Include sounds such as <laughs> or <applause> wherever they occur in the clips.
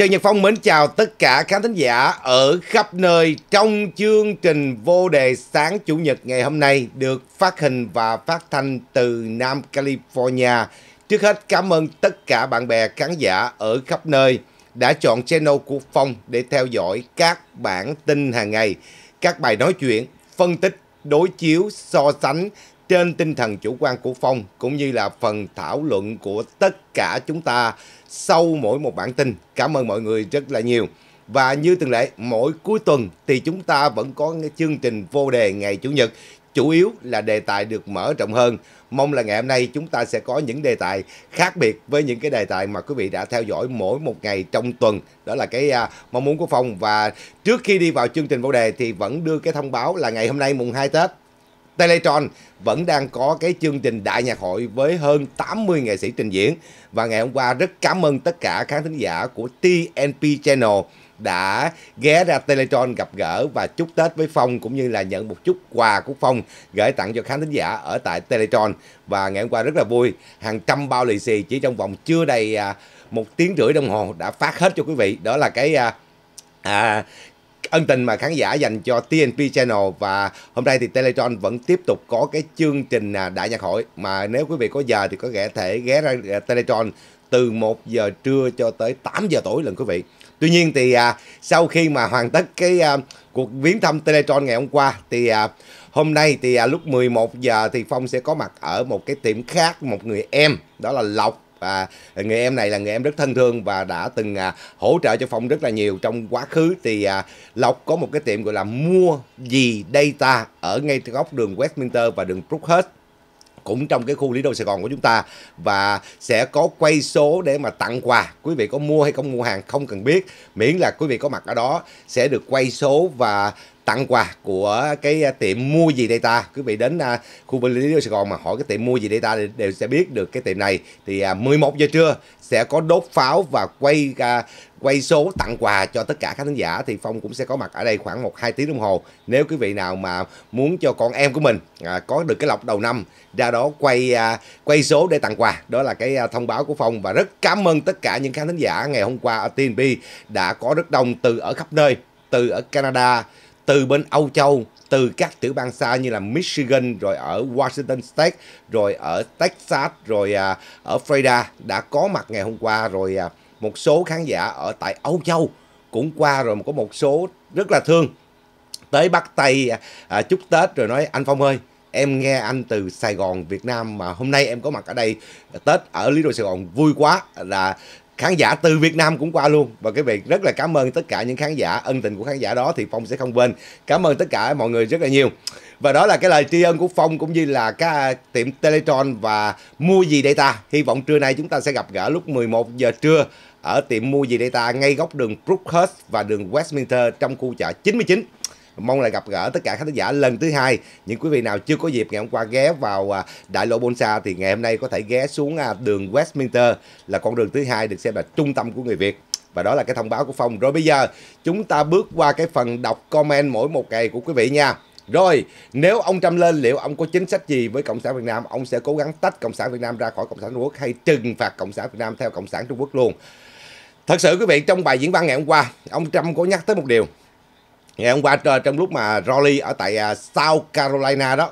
Trần Nhật Phong mến chào tất cả khán thính giả ở khắp nơi trong chương trình vô đề sáng Chủ nhật ngày hôm nay được phát hình và phát thanh từ Nam California. Trước hết cảm ơn tất cả bạn bè khán giả ở khắp nơi đã chọn channel của Phong để theo dõi các bản tin hàng ngày, các bài nói chuyện, phân tích, đối chiếu, so sánh trên tinh thần chủ quan của Phong cũng như là phần thảo luận của tất cả chúng ta sau mỗi một bản tin. Cảm ơn mọi người rất là nhiều. Và như thường lệ, mỗi cuối tuần thì chúng ta vẫn có chương trình vô đề ngày Chủ nhật, chủ yếu là đề tài được mở rộng hơn. Mong là ngày hôm nay chúng ta sẽ có những đề tài khác biệt với những cái đề tài mà quý vị đã theo dõi mỗi một ngày trong tuần. Đó là cái à, mong muốn của Phong. Và trước khi đi vào chương trình vô đề thì vẫn đưa cái thông báo là ngày hôm nay mùng 2 Tết Teletron vẫn đang có cái chương trình đại nhạc hội với hơn 80 nghệ sĩ trình diễn. Và ngày hôm qua rất cảm ơn tất cả khán thính giả của TNP Channel đã ghé ra Teletron gặp gỡ và chúc Tết với Phong cũng như là nhận một chút quà của Phong gửi tặng cho khán thính giả ở tại Teletron. Và ngày hôm qua rất là vui, hàng trăm bao lì xì chỉ trong vòng chưa đầy à, một tiếng rưỡi đồng hồ đã phát hết cho quý vị. Đó là cái à, à ân tình mà khán giả dành cho TNP Channel và hôm nay thì Teletron vẫn tiếp tục có cái chương trình à, đại nhạc hội mà nếu quý vị có giờ thì có thể ghé ra à, Teletron từ 1 giờ trưa cho tới 8 giờ tối lần quý vị. Tuy nhiên thì à, sau khi mà hoàn tất cái à, cuộc viếng thăm Teletron ngày hôm qua thì à, hôm nay thì à, lúc 11 giờ thì Phong sẽ có mặt ở một cái tiệm khác một người em đó là Lộc và người em này là người em rất thân thương và đã từng à, hỗ trợ cho phong rất là nhiều trong quá khứ thì à, lộc có một cái tiệm gọi là mua gì data ở ngay góc đường westminster và đường brookhead cũng trong cái khu Lý Đô Sài Gòn của chúng ta và sẽ có quay số để mà tặng quà. Quý vị có mua hay không mua hàng không cần biết, miễn là quý vị có mặt ở đó sẽ được quay số và tặng quà của cái à, tiệm mua gì đây ta quý vị đến à, khu vực lý Sài Gòn mà hỏi cái tiệm mua gì đây ta đều sẽ biết được cái tiệm này thì 11 à, giờ trưa sẽ có đốt pháo và quay quay số tặng quà cho tất cả các khán giả thì Phong cũng sẽ có mặt ở đây khoảng một hai tiếng đồng hồ. Nếu quý vị nào mà muốn cho con em của mình có được cái lọc đầu năm ra đó quay quay số để tặng quà. Đó là cái thông báo của Phong và rất cảm ơn tất cả những khán giả ngày hôm qua ở tnb đã có rất đông từ ở khắp nơi, từ ở Canada, từ bên Âu Châu, từ các tiểu bang xa như là Michigan, rồi ở Washington State, rồi ở Texas, rồi à, ở Florida đã có mặt ngày hôm qua, rồi à, một số khán giả ở tại Âu Châu cũng qua rồi, có một số rất là thương tới bắt tay à, à, chúc Tết rồi nói anh Phong ơi em nghe anh từ Sài Gòn Việt Nam mà hôm nay em có mặt ở đây Tết ở Lý Đô Sài Gòn vui quá là khán giả từ Việt Nam cũng qua luôn và cái việc rất là cảm ơn tất cả những khán giả ân tình của khán giả đó thì Phong sẽ không quên cảm ơn tất cả mọi người rất là nhiều và đó là cái lời tri ân của Phong cũng như là cái tiệm Teletron và mua gì đây ta hy vọng trưa nay chúng ta sẽ gặp gỡ lúc 11 giờ trưa ở tiệm mua gì đây ta ngay góc đường Brookhurst và đường Westminster trong khu chợ 99 mong là gặp gỡ tất cả khán giả lần thứ hai những quý vị nào chưa có dịp ngày hôm qua ghé vào à, đại lộ Bonsa thì ngày hôm nay có thể ghé xuống à, đường Westminster là con đường thứ hai được xem là trung tâm của người Việt và đó là cái thông báo của Phong. Rồi bây giờ chúng ta bước qua cái phần đọc comment mỗi một ngày của quý vị nha. Rồi, nếu ông trâm lên liệu ông có chính sách gì với Cộng sản Việt Nam? Ông sẽ cố gắng tách Cộng sản Việt Nam ra khỏi Cộng sản Trung Quốc hay trừng phạt Cộng sản Việt Nam theo Cộng sản Trung Quốc luôn? Thật sự quý vị, trong bài diễn văn ngày hôm qua, ông trâm có nhắc tới một điều ngày hôm qua ờ, trong lúc mà Raleigh ở tại à, South Carolina đó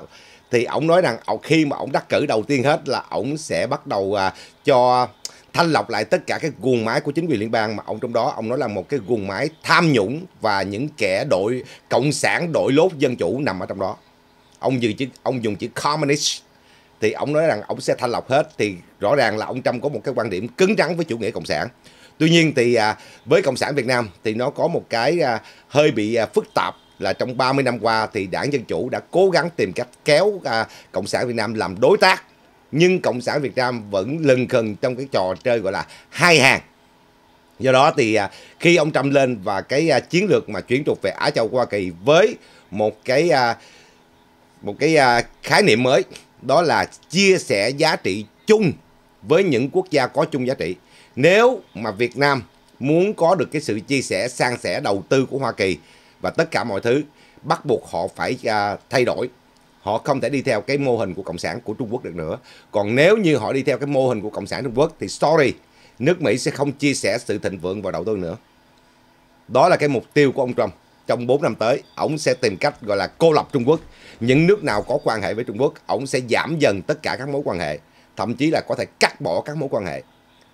thì ông nói rằng khi mà ông đắc cử đầu tiên hết là ông sẽ bắt đầu à, cho thanh lọc lại tất cả cái guồng máy của chính quyền liên bang mà ông trong đó ông nói là một cái guồng máy tham nhũng và những kẻ đội cộng sản đội lốt dân chủ nằm ở trong đó ông dùng chữ ông dùng chữ communist thì ông nói rằng ông sẽ thanh lọc hết thì rõ ràng là ông Trump có một cái quan điểm cứng rắn với chủ nghĩa cộng sản Tuy nhiên thì à, với Cộng sản Việt Nam thì nó có một cái à, hơi bị à, phức tạp là trong 30 năm qua thì Đảng Dân Chủ đã cố gắng tìm cách kéo à, Cộng sản Việt Nam làm đối tác. Nhưng Cộng sản Việt Nam vẫn lừng khừng trong cái trò chơi gọi là hai hàng. Do đó thì à, khi ông Trump lên và cái à, chiến lược mà chuyển trục về Á Châu Hoa Kỳ với một cái à, một cái à, khái niệm mới đó là chia sẻ giá trị chung với những quốc gia có chung giá trị nếu mà Việt Nam muốn có được cái sự chia sẻ, sang sẻ đầu tư của Hoa Kỳ và tất cả mọi thứ, bắt buộc họ phải uh, thay đổi. Họ không thể đi theo cái mô hình của Cộng sản của Trung Quốc được nữa. Còn nếu như họ đi theo cái mô hình của Cộng sản Trung Quốc thì sorry, nước Mỹ sẽ không chia sẻ sự thịnh vượng vào đầu tư nữa. Đó là cái mục tiêu của ông Trump. Trong 4 năm tới, ông sẽ tìm cách gọi là cô lập Trung Quốc. Những nước nào có quan hệ với Trung Quốc, ông sẽ giảm dần tất cả các mối quan hệ. Thậm chí là có thể cắt bỏ các mối quan hệ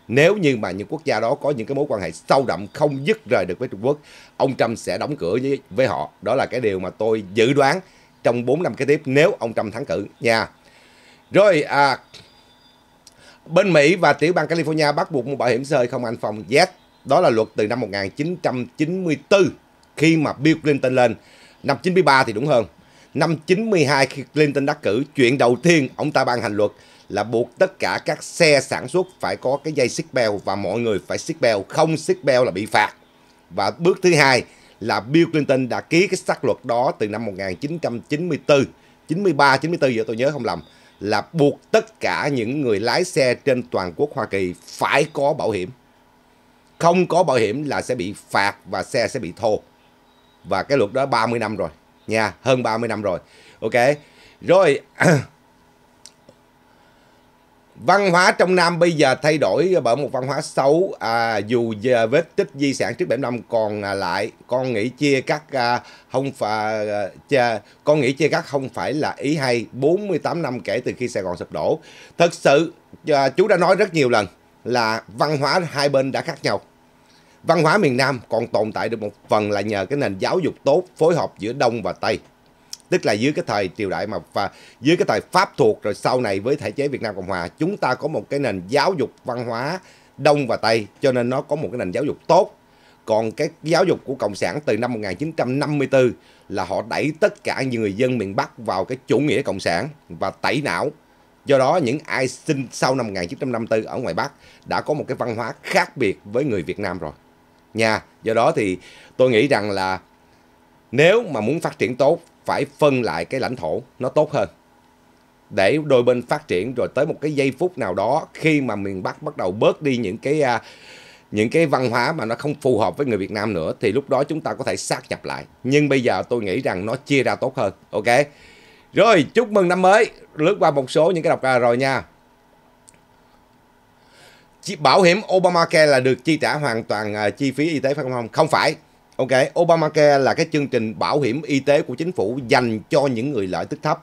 nếu như mà những quốc gia đó có những cái mối quan hệ sâu đậm không dứt rời được với Trung Quốc, ông Trump sẽ đóng cửa với, với họ. Đó là cái điều mà tôi dự đoán trong 4 năm kế tiếp nếu ông Trump thắng cử nha. Rồi à, bên Mỹ và tiểu bang California bắt buộc mua bảo hiểm xe hơi không anh Phong Z. Đó là luật từ năm 1994 khi mà Bill Clinton lên. Năm 93 thì đúng hơn. Năm 92 khi Clinton đắc cử, chuyện đầu tiên ông ta ban hành luật là buộc tất cả các xe sản xuất phải có cái dây bèo và mọi người phải bèo, không bèo là bị phạt. Và bước thứ hai là Bill Clinton đã ký cái sắc luật đó từ năm 1994, 93, 94 giờ tôi nhớ không lầm là buộc tất cả những người lái xe trên toàn quốc Hoa Kỳ phải có bảo hiểm. Không có bảo hiểm là sẽ bị phạt và xe sẽ bị thô. Và cái luật đó 30 năm rồi nha, hơn 30 năm rồi. Ok. Rồi <clears throat> Văn hóa trong Nam bây giờ thay đổi bởi một văn hóa xấu à, dù giờ vết tích di sản trước năm còn à, lại con nghĩ chia cắt à, không phải à, chia, con nghĩ chia cắt không phải là ý hay 48 năm kể từ khi Sài Gòn sụp đổ. Thật sự à, chú đã nói rất nhiều lần là văn hóa hai bên đã khác nhau. Văn hóa miền Nam còn tồn tại được một phần là nhờ cái nền giáo dục tốt phối hợp giữa Đông và Tây. Tức là dưới cái thời triều đại mà và dưới cái thời Pháp thuộc rồi sau này với thể chế Việt Nam Cộng Hòa chúng ta có một cái nền giáo dục văn hóa Đông và Tây cho nên nó có một cái nền giáo dục tốt. Còn cái giáo dục của Cộng sản từ năm 1954 là họ đẩy tất cả những người dân miền Bắc vào cái chủ nghĩa Cộng sản và tẩy não Do đó những ai sinh sau năm 1954 ở ngoài Bắc đã có một cái văn hóa khác biệt với người Việt Nam rồi nha. Do đó thì tôi nghĩ rằng là nếu mà muốn phát triển tốt phải phân lại cái lãnh thổ nó tốt hơn. Để đôi bên phát triển rồi tới một cái giây phút nào đó khi mà miền Bắc bắt đầu bớt đi những cái à, những cái văn hóa mà nó không phù hợp với người Việt Nam nữa thì lúc đó chúng ta có thể sát nhập lại. Nhưng bây giờ tôi nghĩ rằng nó chia ra tốt hơn. Ok. Rồi, chúc mừng năm mới. Lướt qua một số những cái đọc ra rồi nha bảo hiểm Obamacare là được chi trả hoàn toàn uh, chi phí y tế phải không? không? Không phải. Ok, Obamacare là cái chương trình bảo hiểm y tế của chính phủ dành cho những người lợi tức thấp.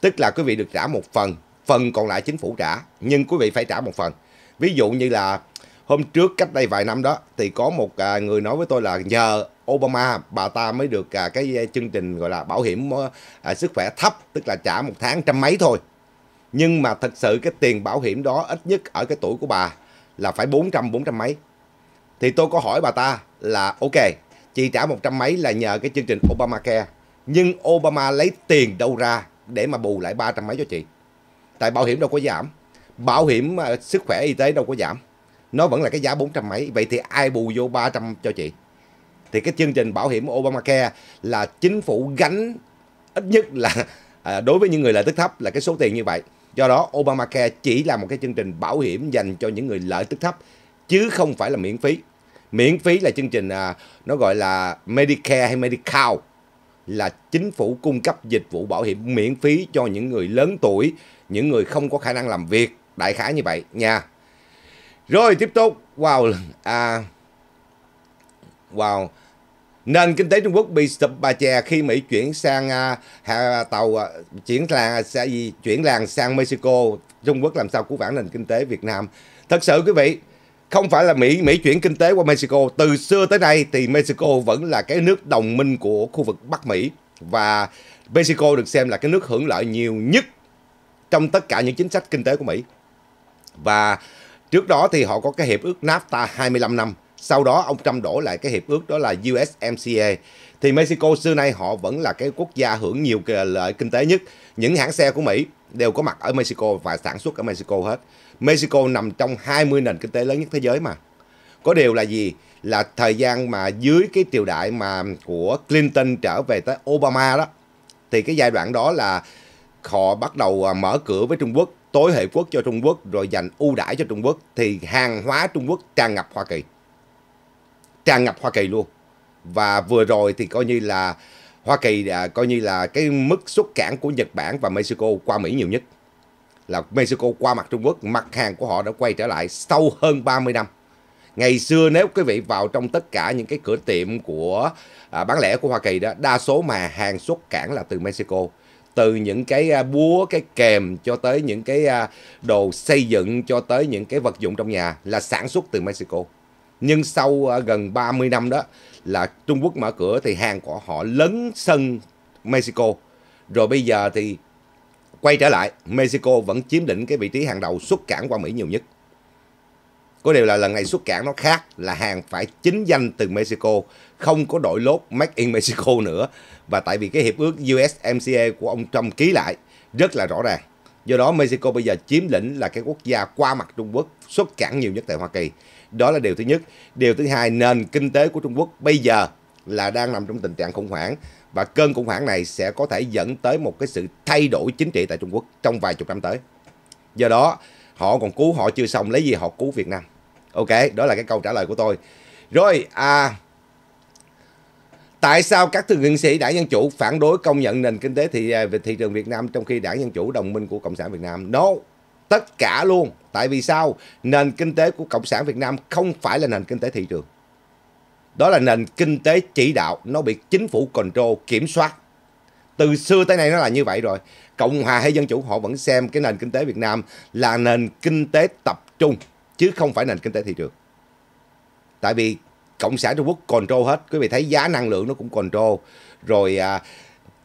Tức là quý vị được trả một phần, phần còn lại chính phủ trả. Nhưng quý vị phải trả một phần. Ví dụ như là hôm trước cách đây vài năm đó thì có một uh, người nói với tôi là nhờ Obama bà ta mới được uh, cái chương trình gọi là bảo hiểm uh, sức khỏe thấp tức là trả một tháng trăm mấy thôi nhưng mà thật sự cái tiền bảo hiểm đó ít nhất ở cái tuổi của bà là phải 400 400 mấy. Thì tôi có hỏi bà ta là ok, chị trả 100 mấy là nhờ cái chương trình Obamacare, nhưng Obama lấy tiền đâu ra để mà bù lại 300 mấy cho chị. Tại bảo hiểm đâu có giảm, bảo hiểm ờ, sức khỏe y tế đâu có giảm. Nó vẫn là cái giá 400 mấy, vậy thì ai bù vô 300 cho chị? Thì cái chương trình bảo hiểm Obamacare là chính phủ gánh ít nhất là <laughs> à, đối với những người lợi tức thấp là cái số tiền như vậy Do đó Obamacare chỉ là một cái chương trình bảo hiểm dành cho những người lợi tức thấp chứ không phải là miễn phí. Miễn phí là chương trình à, nó gọi là Medicare hay Medicaid là chính phủ cung cấp dịch vụ bảo hiểm miễn phí cho những người lớn tuổi, những người không có khả năng làm việc, đại khái như vậy nha. Rồi tiếp tục, wow, à, wow, Nền kinh tế Trung Quốc bị sụp bà chè khi Mỹ chuyển sang à, tàu à, chuyển làng sẽ gì chuyển làng sang Mexico. Trung Quốc làm sao cứu vãn nền kinh tế Việt Nam? Thật sự quý vị, không phải là Mỹ Mỹ chuyển kinh tế qua Mexico. Từ xưa tới nay thì Mexico vẫn là cái nước đồng minh của khu vực Bắc Mỹ và Mexico được xem là cái nước hưởng lợi nhiều nhất trong tất cả những chính sách kinh tế của Mỹ. Và trước đó thì họ có cái hiệp ước NAFTA 25 năm sau đó ông Trump đổi lại cái hiệp ước đó là USMCA. Thì Mexico xưa nay họ vẫn là cái quốc gia hưởng nhiều lợi kinh tế nhất. Những hãng xe của Mỹ đều có mặt ở Mexico và sản xuất ở Mexico hết. Mexico nằm trong 20 nền kinh tế lớn nhất thế giới mà. Có điều là gì? Là thời gian mà dưới cái triều đại mà của Clinton trở về tới Obama đó thì cái giai đoạn đó là họ bắt đầu à, mở cửa với Trung Quốc, tối hệ quốc cho Trung Quốc rồi dành ưu đãi cho Trung Quốc thì hàng hóa Trung Quốc tràn ngập Hoa Kỳ tràn ngập Hoa Kỳ luôn. Và vừa rồi thì coi như là Hoa Kỳ đã à, coi như là cái mức xuất cảng của Nhật Bản và Mexico qua Mỹ nhiều nhất. Là Mexico qua mặt Trung Quốc, mặt hàng của họ đã quay trở lại sau hơn 30 năm. Ngày xưa nếu quý vị vào trong tất cả những cái cửa tiệm của à, bán lẻ của Hoa Kỳ đó, đa số mà hàng xuất cảng là từ Mexico. Từ những cái à, búa, cái kèm cho tới những cái à, đồ xây dựng cho tới những cái vật dụng trong nhà là sản xuất từ Mexico. Nhưng sau à, gần 30 năm đó là Trung Quốc mở cửa thì hàng của họ lấn sân Mexico. Rồi bây giờ thì quay trở lại, Mexico vẫn chiếm lĩnh cái vị trí hàng đầu xuất cảng qua Mỹ nhiều nhất. Có điều là lần này xuất cảng nó khác là hàng phải chính danh từ Mexico, không có đội lốt Make in Mexico <laughs> nữa. Và tại vì cái hiệp ước USMCA của ông Trump ký lại rất là rõ ràng. Do đó Mexico bây giờ chiếm lĩnh là cái quốc gia qua mặt Trung Quốc xuất cảng nhiều nhất tại Hoa Kỳ. Đó là điều thứ nhất. Điều thứ hai, nền kinh tế của Trung Quốc bây giờ là đang nằm trong tình trạng khủng hoảng và cơn khủng hoảng này sẽ có thể dẫn tới một cái sự thay đổi chính trị tại Trung Quốc trong vài chục năm tới. Do đó, họ còn cứu họ chưa xong lấy gì họ cứu Việt Nam. Ok, đó là cái câu trả lời của tôi. Rồi, à, tại sao các thượng nghị sĩ đảng Dân Chủ phản đối công nhận nền kinh tế thì à, thị trường Việt Nam trong khi đảng Dân Chủ đồng minh của Cộng sản Việt Nam? No, tất cả luôn. Tại vì sao? Nền kinh tế của Cộng sản Việt Nam không phải là nền kinh tế thị trường. Đó là nền kinh tế chỉ đạo, nó bị chính phủ control, kiểm soát. Từ xưa tới nay nó là như vậy rồi. Cộng hòa hay dân chủ họ vẫn xem cái nền kinh tế Việt Nam là nền kinh tế tập trung chứ không phải nền kinh tế thị trường. Tại vì cộng sản Trung Quốc control hết, quý vị thấy giá năng lượng nó cũng control, rồi à,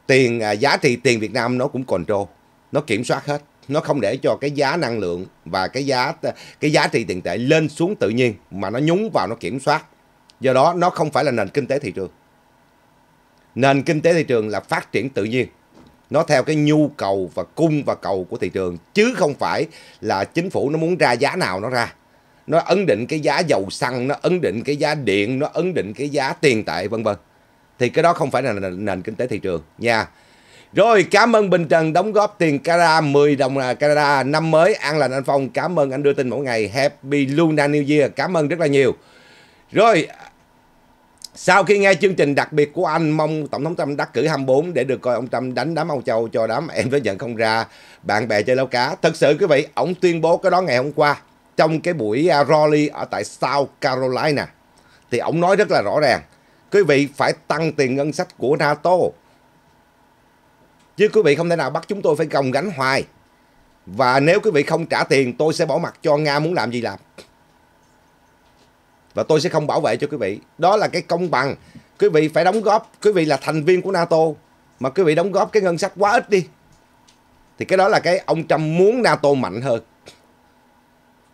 tiền à, giá trị tiền Việt Nam nó cũng control, nó kiểm soát hết nó không để cho cái giá năng lượng và cái giá cái giá trị tiền tệ lên xuống tự nhiên mà nó nhúng vào nó kiểm soát. Do đó nó không phải là nền kinh tế thị trường. Nền kinh tế thị trường là phát triển tự nhiên. Nó theo cái nhu cầu và cung và cầu của thị trường chứ không phải là chính phủ nó muốn ra giá nào nó ra. Nó ấn định cái giá dầu xăng, nó ấn định cái giá điện, nó ấn định cái giá tiền tệ vân vân. Thì cái đó không phải là nền, nền kinh tế thị trường nha. Rồi cảm ơn Bình Trần đóng góp tiền Canada 10 đồng à, Canada năm mới an lành anh Phong. Cảm ơn anh đưa tin mỗi ngày. Happy Luna New Year. Cảm ơn rất là nhiều. Rồi sau khi nghe chương trình đặc biệt của anh mong Tổng thống Trump đắc cử 24 để được coi ông Trump đánh đám Âu Châu cho đám em tới nhận không ra bạn bè chơi lâu cá. Thật sự quý vị, ông tuyên bố cái đó ngày hôm qua trong cái buổi à, rally ở tại South Carolina thì ông nói rất là rõ ràng. Quý vị phải tăng tiền ngân sách của NATO Chứ quý vị không thể nào bắt chúng tôi phải gồng gánh hoài. Và nếu quý vị không trả tiền tôi sẽ bỏ mặt cho Nga muốn làm gì làm. Và tôi sẽ không bảo vệ cho quý vị. Đó là cái công bằng. Quý vị phải đóng góp. Quý vị là thành viên của NATO. Mà quý vị đóng góp cái ngân sách quá ít đi. Thì cái đó là cái ông Trump muốn NATO mạnh hơn.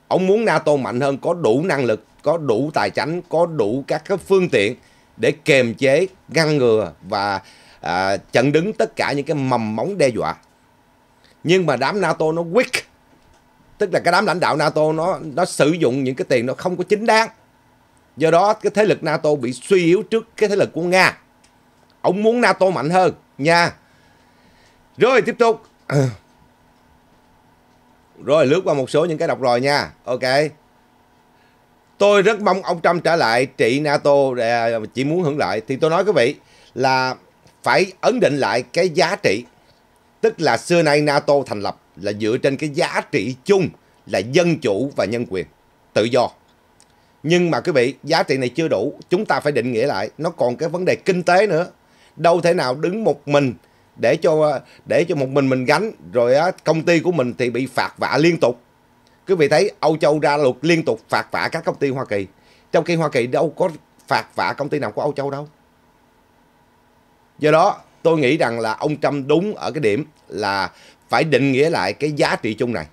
Ông muốn NATO mạnh hơn có đủ năng lực, có đủ tài chính, có đủ các cái phương tiện để kềm chế, ngăn ngừa và à, chặn đứng tất cả những cái mầm móng đe dọa. Nhưng mà đám NATO nó weak, tức là cái đám lãnh đạo NATO nó nó sử dụng những cái tiền nó không có chính đáng. Do đó cái thế lực NATO bị suy yếu trước cái thế lực của Nga. Ông muốn NATO mạnh hơn nha. Rồi tiếp tục. <clears throat> Rồi lướt qua một số những cái đọc rồi nha. Ok. Tôi rất mong ông Trump trả lại trị NATO để à, chỉ muốn hưởng lợi. Thì tôi nói quý vị là phải ấn định lại cái giá trị. Tức là xưa nay NATO thành lập là dựa trên cái giá trị chung là dân chủ và nhân quyền, tự do. Nhưng mà quý vị, giá trị này chưa đủ, chúng ta phải định nghĩa lại, nó còn cái vấn đề kinh tế nữa. Đâu thể nào đứng một mình để cho để cho một mình mình gánh rồi á, công ty của mình thì bị phạt vạ liên tục. Quý vị thấy Âu Châu ra luật liên tục phạt vạ các công ty Hoa Kỳ, trong khi Hoa Kỳ đâu có phạt vạ công ty nào của Âu Châu đâu. Do đó tôi nghĩ rằng là ông Trump đúng ở cái điểm là phải định nghĩa lại cái giá trị chung này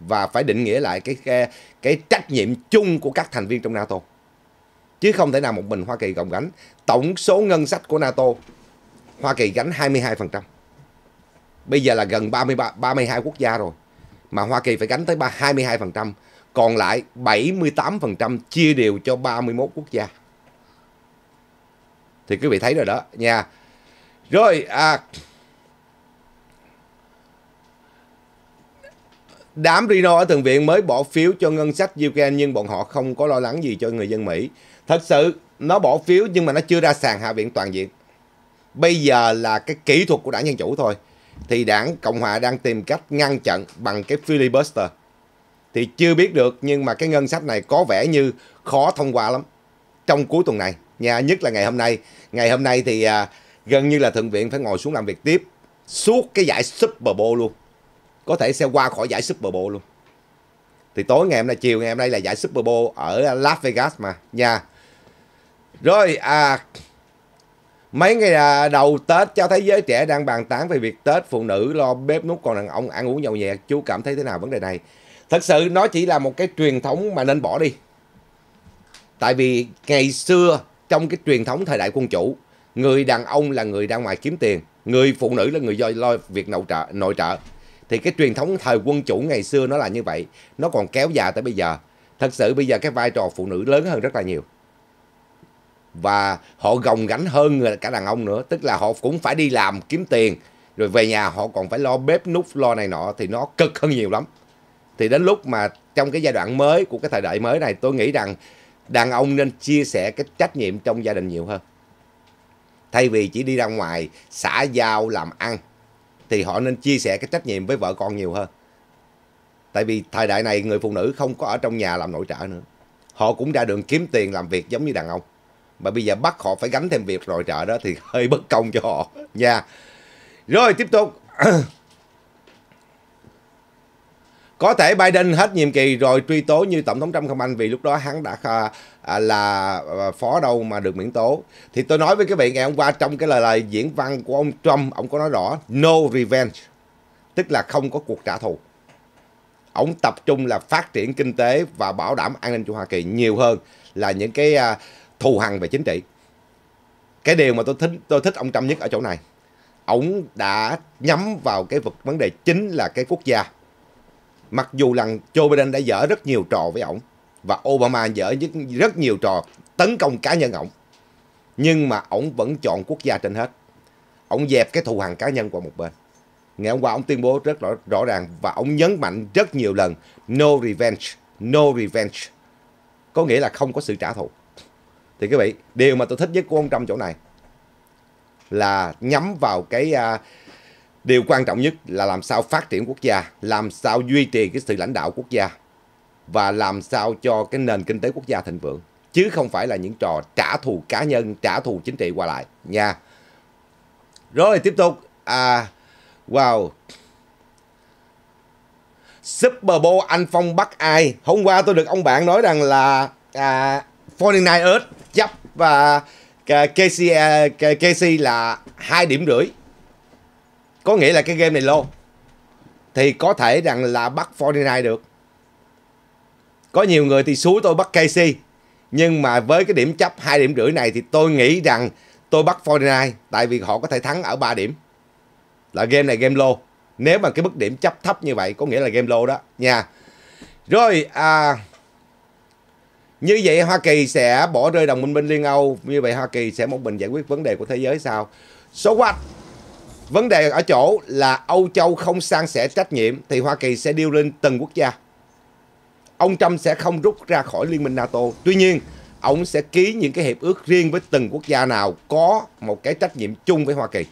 và phải định nghĩa lại cái cái, cái trách nhiệm chung của các thành viên trong NATO. Chứ không thể nào một mình Hoa Kỳ gồng gánh. Tổng số ngân sách của NATO Hoa Kỳ gánh 22%. Bây giờ là gần 33 32 quốc gia rồi mà Hoa Kỳ phải gánh tới 22%, còn lại 78% chia đều cho 31 quốc gia. Thì quý vị thấy rồi đó nha. Rồi, à, đám Reno ở Thượng viện mới bỏ phiếu cho ngân sách Ukraine nhưng bọn họ không có lo lắng gì cho người dân Mỹ. Thật sự, nó bỏ phiếu nhưng mà nó chưa ra sàn Hạ viện toàn diện. Bây giờ là cái kỹ thuật của đảng Dân Chủ thôi. Thì đảng Cộng Hòa đang tìm cách ngăn chặn bằng cái filibuster. Thì chưa biết được nhưng mà cái ngân sách này có vẻ như khó thông qua lắm. Trong cuối tuần này, nhà nhất là ngày hôm nay. Ngày hôm nay thì... À, gần như là thượng viện phải ngồi xuống làm việc tiếp suốt cái giải Super Bowl luôn. Có thể sẽ qua khỏi giải Super Bowl luôn. Thì tối ngày hôm nay, chiều ngày hôm nay là giải Super Bowl ở Las Vegas mà nha. Rồi à, mấy ngày à, đầu Tết cho thế giới trẻ đang bàn tán về việc Tết phụ nữ lo bếp nút còn đàn ông ăn uống nhậu nhẹt. Chú cảm thấy thế nào vấn đề này? Thật sự nó chỉ là một cái truyền thống mà nên bỏ đi. Tại vì ngày xưa trong cái truyền thống thời đại quân chủ người đàn ông là người ra ngoài kiếm tiền người phụ nữ là người do lo việc nội trợ nội trợ thì cái truyền thống thời quân chủ ngày xưa nó là như vậy nó còn kéo dài tới bây giờ thật sự bây giờ cái vai trò phụ nữ lớn hơn rất là nhiều và họ gồng gánh hơn người cả đàn ông nữa tức là họ cũng phải đi làm kiếm tiền rồi về nhà họ còn phải lo bếp nút lo này nọ thì nó cực hơn nhiều lắm thì đến lúc mà trong cái giai đoạn mới của cái thời đại mới này tôi nghĩ rằng đàn ông nên chia sẻ cái trách nhiệm trong gia đình nhiều hơn Thay vì chỉ đi ra ngoài xã giao làm ăn thì họ nên chia sẻ cái trách nhiệm với vợ con nhiều hơn. Tại vì thời đại này người phụ nữ không có ở trong nhà làm nội trợ nữa. Họ cũng ra đường kiếm tiền làm việc giống như đàn ông. Mà bây giờ bắt họ phải gánh thêm việc nội trợ đó thì <laughs> hơi bất công cho họ nha. Rồi tiếp tục. <clears throat> Có thể Biden hết nhiệm kỳ rồi truy tố như Tổng thống Trump không anh vì lúc đó hắn đã à, là à, phó đâu mà được miễn tố. Thì tôi nói với các bạn ngày hôm qua trong cái lời, lời diễn văn của ông Trump, ông có nói rõ no revenge, tức là không có cuộc trả thù. Ông tập trung là phát triển kinh tế và bảo đảm an ninh cho Hoa Kỳ nhiều hơn là những cái à, thù hằn về chính trị. Cái điều mà tôi thích tôi thích ông Trump nhất ở chỗ này. Ông đã nhắm vào cái vấn đề chính là cái quốc gia Mặc dù là Joe Biden đã dở rất nhiều trò với ổng và Obama dở rất nhiều trò tấn công cá nhân ổng. Nhưng mà ổng vẫn chọn quốc gia trên hết. Ổng dẹp cái thù hằn cá nhân qua một bên. Ngày hôm qua ổng tuyên bố rất rõ, rõ ràng và ổng nhấn mạnh rất nhiều lần no revenge, no revenge. Có nghĩa là không có sự trả thù. Thì các vị, điều mà tôi thích nhất của ông Trump chỗ này là nhắm vào cái uh, Điều quan trọng nhất là làm sao phát triển quốc gia, làm sao duy trì cái sự lãnh đạo quốc gia và làm sao cho cái nền kinh tế quốc gia thịnh vượng. Chứ không phải là những trò trả thù cá nhân, trả thù chính trị qua lại nha. Rồi tiếp tục. À, wow. Super Bowl anh Phong bắt ai? Hôm qua tôi được ông bạn nói rằng là à, 49ers chấp và KC, à, KC là hai điểm rưỡi có nghĩa là cái game này lô Thì có thể rằng là bắt 49 được Có nhiều người thì suối tôi bắt KC Nhưng mà với cái điểm chấp hai điểm rưỡi này Thì tôi nghĩ rằng tôi bắt 49 Tại vì họ có thể thắng ở 3 điểm Là game này game lô Nếu mà cái mức điểm chấp thấp như vậy Có nghĩa là game lô đó nha Rồi à, như vậy Hoa Kỳ sẽ bỏ rơi đồng minh bên Liên Âu Như vậy Hoa Kỳ sẽ một mình giải quyết vấn đề của thế giới sao So what Vấn đề ở chỗ là Âu Châu không sang sẻ trách nhiệm thì Hoa Kỳ sẽ điêu lên từng quốc gia. Ông Trump sẽ không rút ra khỏi Liên minh NATO. Tuy nhiên, ông sẽ ký những cái hiệp ước riêng với từng quốc gia nào có một cái trách nhiệm chung với Hoa Kỳ.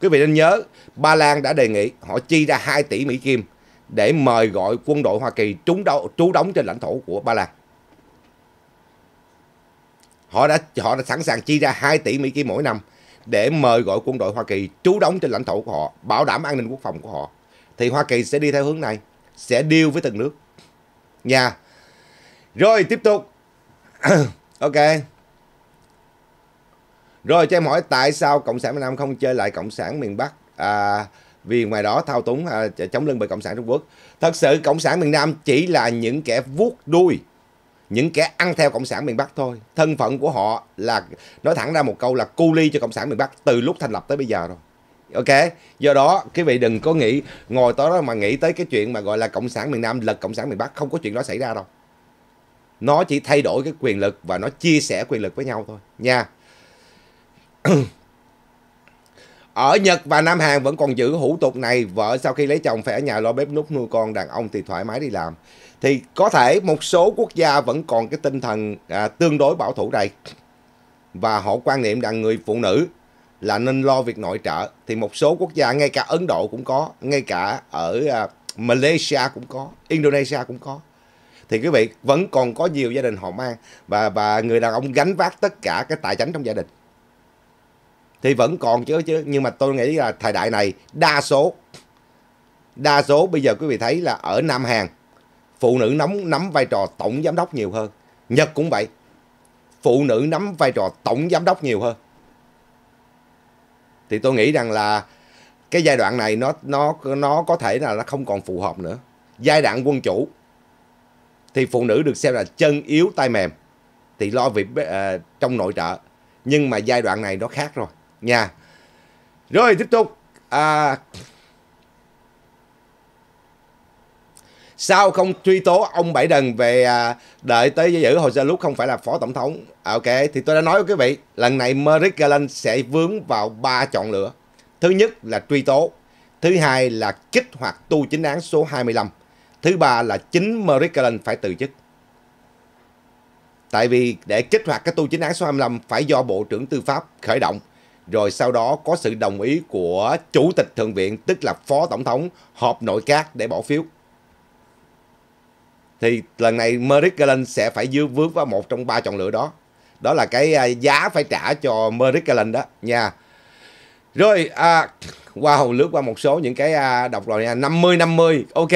Quý vị nên nhớ, Ba Lan đã đề nghị họ chi ra 2 tỷ Mỹ Kim để mời gọi quân đội Hoa Kỳ trú, trú đóng trên lãnh thổ của Ba Lan. Họ đã họ đã sẵn sàng chi ra 2 tỷ Mỹ Kim mỗi năm để mời gọi quân đội Hoa Kỳ trú đóng trên lãnh thổ của họ, bảo đảm an ninh quốc phòng của họ. Thì Hoa Kỳ sẽ đi theo hướng này, sẽ deal với từng nước. Nha. Rồi tiếp tục. <clears throat> ok. Rồi cho em hỏi tại sao Cộng sản Việt Nam không chơi lại Cộng sản miền Bắc? À, vì ngoài đó thao túng à, chống lưng bởi Cộng sản Trung Quốc. Thật sự Cộng sản miền Nam chỉ là những kẻ vuốt đuôi những kẻ ăn theo cộng sản miền bắc thôi thân phận của họ là nói thẳng ra một câu là cu ly cho cộng sản miền bắc từ lúc thành lập tới bây giờ rồi ok do đó quý vị đừng có nghĩ ngồi tới đó mà nghĩ tới cái chuyện mà gọi là cộng sản miền nam lật cộng sản miền bắc không có chuyện đó xảy ra đâu nó chỉ thay đổi cái quyền lực và nó chia sẻ quyền lực với nhau thôi nha <clears throat> ở Nhật và Nam Hàn vẫn còn giữ hủ tục này, vợ sau khi lấy chồng phải ở nhà lo bếp nút nuôi con, đàn ông thì thoải mái đi làm thì có thể một số quốc gia vẫn còn cái tinh thần à, tương đối bảo thủ này và họ quan niệm rằng người phụ nữ là nên lo việc nội trợ thì một số quốc gia ngay cả Ấn Độ cũng có ngay cả ở à, Malaysia cũng có Indonesia cũng có thì quý vị vẫn còn có nhiều gia đình họ mang và và người đàn ông gánh vác tất cả cái tài chính trong gia đình thì vẫn còn chứ chứ nhưng mà tôi nghĩ là thời đại này đa số đa số bây giờ quý vị thấy là ở Nam Hàn phụ nữ nắm, nắm vai trò tổng giám đốc nhiều hơn. Nhật cũng vậy. Phụ nữ nắm vai trò tổng giám đốc nhiều hơn. Thì tôi nghĩ rằng là cái giai đoạn này nó nó nó có thể là nó không còn phù hợp nữa. Giai đoạn quân chủ thì phụ nữ được xem là chân yếu tay mềm thì lo việc uh, trong nội trợ. Nhưng mà giai đoạn này nó khác rồi nha. Rồi tiếp tục à, sao không truy tố ông Bảy Đần về à, đợi tới giữ hồ sơ lúc không phải là phó tổng thống à, ok thì tôi đã nói với quý vị lần này Merrick Garland sẽ vướng vào ba chọn lựa thứ nhất là truy tố thứ hai là kích hoạt tu chính án số 25 thứ ba là chính Merrick Garland phải từ chức Tại vì để kích hoạt cái tu chính án số 25 phải do Bộ trưởng Tư pháp khởi động, rồi sau đó có sự đồng ý của Chủ tịch Thượng viện, tức là Phó Tổng thống, họp nội các để bỏ phiếu thì lần này Merrick Garland sẽ phải dư vướng vào một trong ba chọn lựa đó đó là cái à, giá phải trả cho Merrick Garland đó nha rồi à, wow lướt qua một số những cái à, đọc rồi nha 50 50 ok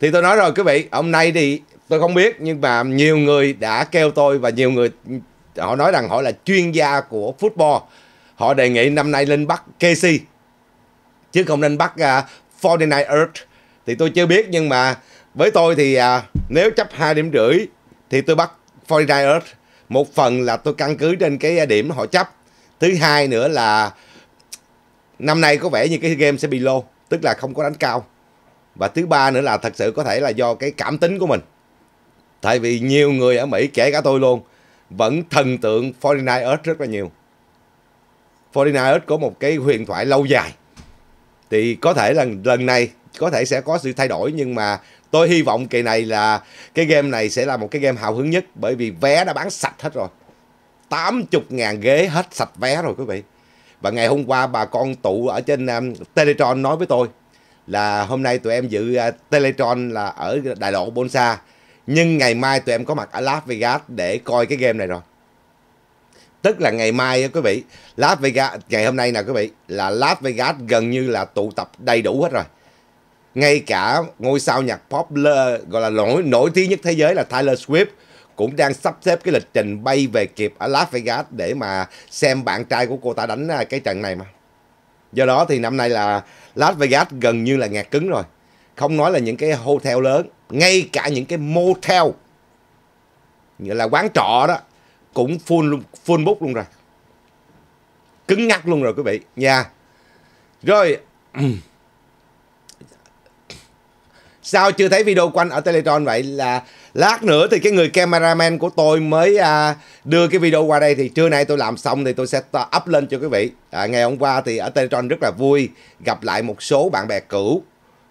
thì tôi nói rồi quý vị hôm nay thì tôi không biết nhưng mà nhiều người đã kêu tôi và nhiều người ừ, họ nói rằng họ là chuyên gia của football họ đề nghị năm nay lên bắt Casey chứ không nên bắt uh, 49 earth thì tôi chưa biết nhưng mà với tôi thì à, nếu chấp hai điểm rưỡi thì tôi bắt 49ers một phần là tôi căn cứ trên cái điểm họ chấp thứ hai nữa là năm nay có vẻ như cái game sẽ bị lô tức là không có đánh cao và thứ ba nữa là thật sự có thể là do cái cảm tính của mình tại vì nhiều người ở Mỹ kể cả tôi luôn vẫn thần tượng 49ers rất là nhiều 49ers có một cái huyền thoại lâu dài thì có thể là lần này có thể sẽ có sự thay đổi nhưng mà tôi hy vọng kỳ này là cái game này sẽ là một cái game hào hứng nhất bởi vì vé đã bán sạch hết rồi 80.000 ghế hết sạch vé rồi quý vị và ngày hôm qua bà con tụ ở trên um, Teletron nói với tôi là hôm nay tụi em dự uh, Teletron là ở đại lộ Bonsa nhưng ngày mai tụi em có mặt ở Las Vegas để coi cái game này rồi tức là ngày mai quý vị Las Vegas ngày hôm nay nè quý vị là Las Vegas gần như là tụ tập đầy đủ hết rồi ngay cả ngôi sao nhạc pop lơ, gọi là nổi nổi tiếng nhất thế giới là Taylor Swift cũng đang sắp xếp cái lịch trình bay về kịp ở Las Vegas để mà xem bạn trai của cô ta đánh à, cái trận này mà. Do đó thì năm nay là Las Vegas gần như là ngạt cứng rồi. Không nói là những cái hotel lớn, ngay cả những cái motel như là quán trọ đó cũng full full book luôn rồi. Cứng ngắc luôn rồi quý vị nha. Yeah. Rồi sao chưa thấy video quanh ở Teletron vậy là lát nữa thì cái người cameraman của tôi mới à, đưa cái video qua đây thì trưa nay tôi làm xong thì tôi sẽ up lên cho quý vị à, ngày hôm qua thì ở Teletron rất là vui gặp lại một số bạn bè cũ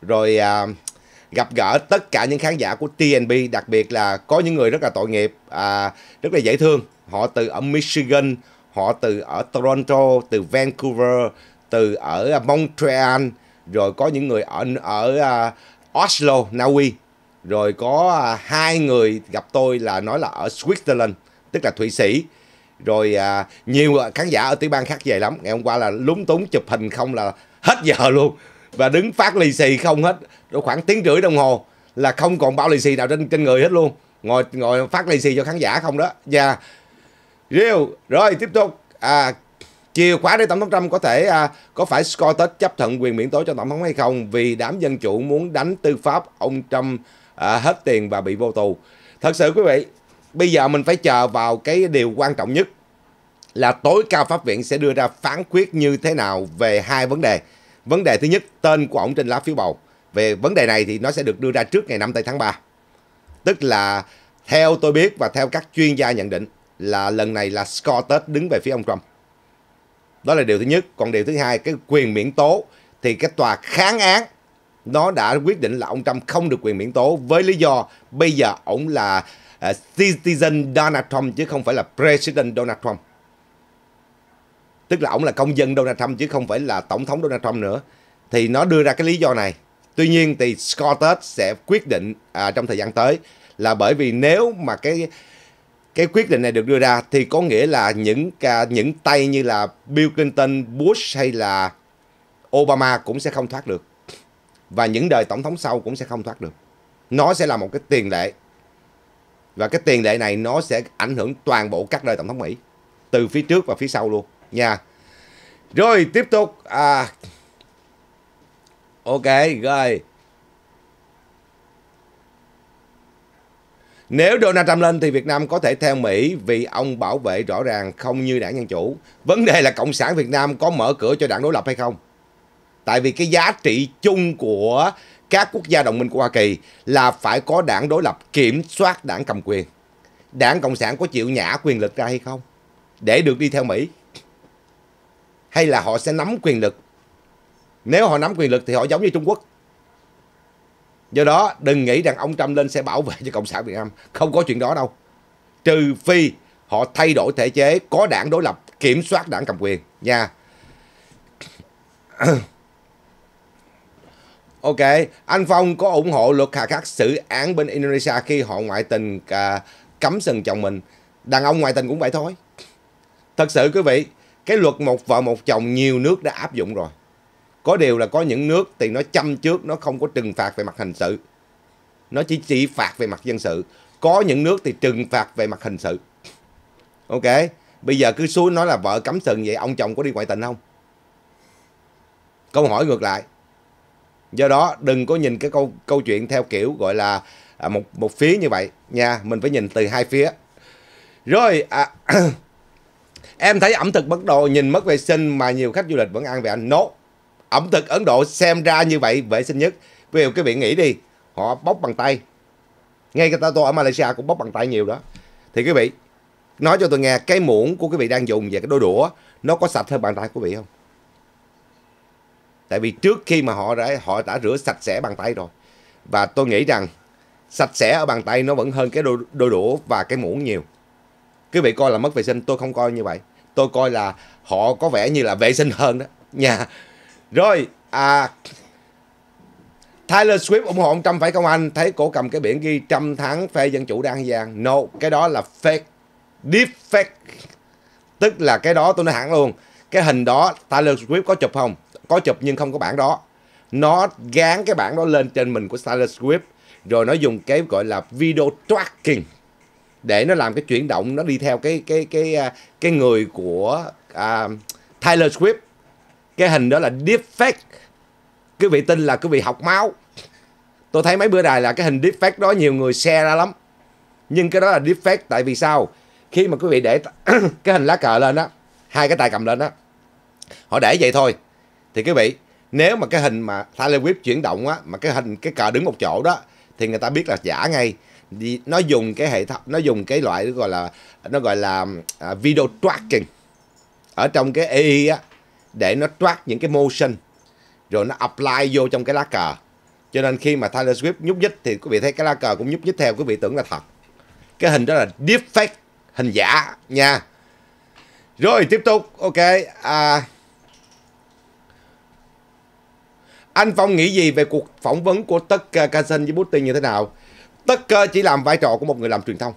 rồi à, gặp gỡ tất cả những khán giả của TNB đặc biệt là có những người rất là tội nghiệp à, rất là dễ thương họ từ ở Michigan họ từ ở Toronto từ Vancouver từ ở Montreal rồi có những người ở ở à, Oslo, Na Uy. Rồi có à, hai người gặp tôi là nói là ở Switzerland, tức là Thụy Sĩ. Rồi à, nhiều à, khán giả ở tiểu bang khác về lắm. Ngày hôm qua là lúng túng chụp hình không là hết giờ luôn. Và đứng phát lì xì không hết. đó khoảng tiếng rưỡi đồng hồ là không còn bao lì xì nào trên trên người hết luôn. Ngồi ngồi phát lì xì cho khán giả không đó. Và yeah. Real. Rồi tiếp tục. À, Chìa khóa để Tổng thống Trump có thể à, có phải Scottish chấp thuận quyền miễn tố cho Tổng thống hay không vì đám dân chủ muốn đánh tư pháp ông Trump à, hết tiền và bị vô tù. Thật sự quý vị, bây giờ mình phải chờ vào cái điều quan trọng nhất là tối cao pháp viện sẽ đưa ra phán quyết như thế nào về hai vấn đề. Vấn đề thứ nhất, tên của ông trên lá phiếu bầu. Về vấn đề này thì nó sẽ được đưa ra trước ngày 5 tây tháng 3. Tức là theo tôi biết và theo các chuyên gia nhận định là lần này là Scottish đứng về phía ông Trump đó là điều thứ nhất còn điều thứ hai cái quyền miễn tố thì cái tòa kháng án nó đã quyết định là ông Trump không được quyền miễn tố với lý do bây giờ ông là à, citizen Donald Trump chứ không phải là president Donald Trump tức là ông là công dân Donald Trump chứ không phải là tổng thống Donald Trump nữa thì nó đưa ra cái lý do này tuy nhiên thì Scott sẽ quyết định à, trong thời gian tới là bởi vì nếu mà cái cái quyết định này được đưa ra thì có nghĩa là những những tay như là Bill Clinton, Bush hay là Obama cũng sẽ không thoát được và những đời tổng thống sau cũng sẽ không thoát được. Nó sẽ là một cái tiền lệ và cái tiền lệ này nó sẽ ảnh hưởng toàn bộ các đời tổng thống Mỹ từ phía trước và phía sau luôn nha. Rồi tiếp tục à ok rồi Nếu Donald Trump lên thì Việt Nam có thể theo Mỹ vì ông bảo vệ rõ ràng không như đảng nhân Chủ. Vấn đề là Cộng sản Việt Nam có mở cửa cho đảng đối lập hay không? Tại vì cái giá trị chung của các quốc gia đồng minh của Hoa Kỳ là phải có đảng đối lập kiểm soát đảng cầm quyền. Đảng Cộng sản có chịu nhả quyền lực ra hay không? Để được đi theo Mỹ. Hay là họ sẽ nắm quyền lực? Nếu họ nắm quyền lực thì họ giống như Trung Quốc do đó đừng nghĩ rằng ông trump lên sẽ bảo vệ cho cộng sản việt nam không có chuyện đó đâu trừ phi họ thay đổi thể chế có đảng đối lập kiểm soát đảng cầm quyền nha <clears throat> Ok, anh Phong có ủng hộ luật hạ khắc xử án bên Indonesia khi họ ngoại tình à, cấm sừng chồng mình. Đàn ông ngoại tình cũng vậy thôi. Thật sự quý vị, cái luật một vợ một chồng nhiều nước đã áp dụng rồi. Có điều là có những nước thì nó chăm trước, nó không có trừng phạt về mặt hình sự. Nó chỉ chỉ phạt về mặt dân sự. Có những nước thì trừng phạt về mặt hình sự. Ok. Bây giờ cứ xuống nói là vợ cấm sừng vậy ông chồng có đi ngoại tình không? Câu hỏi ngược lại. Do đó đừng có nhìn cái câu câu chuyện theo kiểu gọi là à, một một phía như vậy nha, mình phải nhìn từ hai phía. Rồi à, <clears throat> em thấy ẩm thực bắt đầu nhìn mất vệ sinh mà nhiều khách du lịch vẫn ăn về anh nốt. No ẩm thực Ấn Độ xem ra như vậy vệ sinh nhất ví dụ quý vị nghĩ đi họ bóc bằng tay ngay cái tato ở Malaysia cũng bóc bằng tay nhiều đó thì quý vị nói cho tôi nghe cái muỗng của quý vị đang dùng và cái đôi đũa nó có sạch hơn bàn tay của quý vị không tại vì trước khi mà họ đã họ đã rửa sạch sẽ bàn tay rồi và tôi nghĩ rằng sạch sẽ ở bàn tay nó vẫn hơn cái đôi, đôi đũa và cái muỗng nhiều quý vị coi là mất vệ sinh tôi không coi như vậy tôi coi là họ có vẻ như là vệ sinh hơn đó nhà rồi, à, Tyler Swift ủng hộ ông Trump phải không anh? Thấy cổ cầm cái biển ghi trăm tháng phê dân chủ đang An Giang. No, cái đó là fake. Deep fake. Tức là cái đó tôi nói hẳn luôn. Cái hình đó Tyler Swift có chụp không? Có chụp nhưng không có bản đó. Nó gán cái bản đó lên trên mình của Tyler Swift. Rồi nó dùng cái gọi là video tracking. Để nó làm cái chuyển động nó đi theo cái cái cái cái, à, cái người của uh, à, Tyler Swift cái hình đó là deepfake cái vị tin là cái vị học máu tôi thấy mấy bữa đài là cái hình deepfake đó nhiều người share ra lắm nhưng cái đó là deepfake tại vì sao khi mà quý vị để <coughs> cái hình lá cờ lên đó hai cái tay cầm lên đó họ để vậy thôi thì quý vị nếu mà cái hình mà Tyler Whip chuyển động á mà cái hình cái cờ đứng một chỗ đó thì người ta biết là giả ngay nó dùng cái hệ thống nó dùng cái loại gọi là nó gọi là à, video tracking ở trong cái AI á để nó track những cái motion rồi nó apply vô trong cái lá cờ cho nên khi mà Taylor Swift nhúc nhích thì quý vị thấy cái lá cờ cũng nhúc nhích theo quý vị tưởng là thật cái hình đó là deep fake hình giả nha rồi tiếp tục ok à, anh Phong nghĩ gì về cuộc phỏng vấn của Tucker Carlson với Putin như thế nào Tucker chỉ làm vai trò của một người làm truyền thông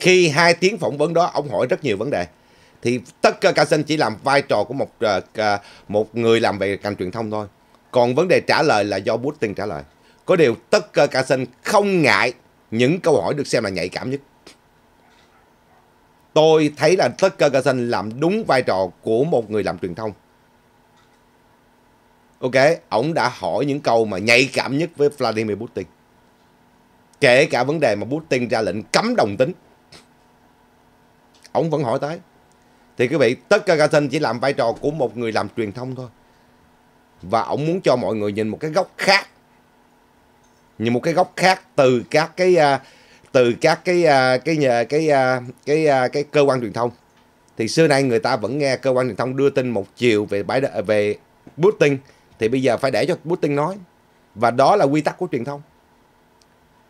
khi hai tiếng phỏng vấn đó ông hỏi rất nhiều vấn đề thì tất cả ca Carson chỉ làm vai trò của một ờ, ờ, một người làm về ngành truyền thông thôi. Còn vấn đề trả lời là do bút Putin trả lời. Có điều tất cả ca Carson không ngại những câu hỏi được xem là nhạy cảm nhất. Tôi thấy là tất cả ca Carson làm đúng vai trò của một người làm truyền thông. Ok, ông đã hỏi những câu mà nhạy cảm nhất với Vladimir Putin. Kể cả vấn đề mà Putin ra lệnh cấm đồng tính. Ông vẫn hỏi tới. Thì quý vị, tất cả Carson chỉ làm vai trò của một người làm truyền thông thôi. Và ông muốn cho mọi người nhìn một cái góc khác. Nhìn một cái góc khác từ các cái à, từ các cái à, cái cái à, cái cái, cái, cái cơ quan truyền thông. Thì xưa nay người ta vẫn nghe cơ quan truyền thông đưa tin một chiều về bãi về Putin thì bây giờ phải để cho Putin nói. Và đó là quy tắc của truyền thông.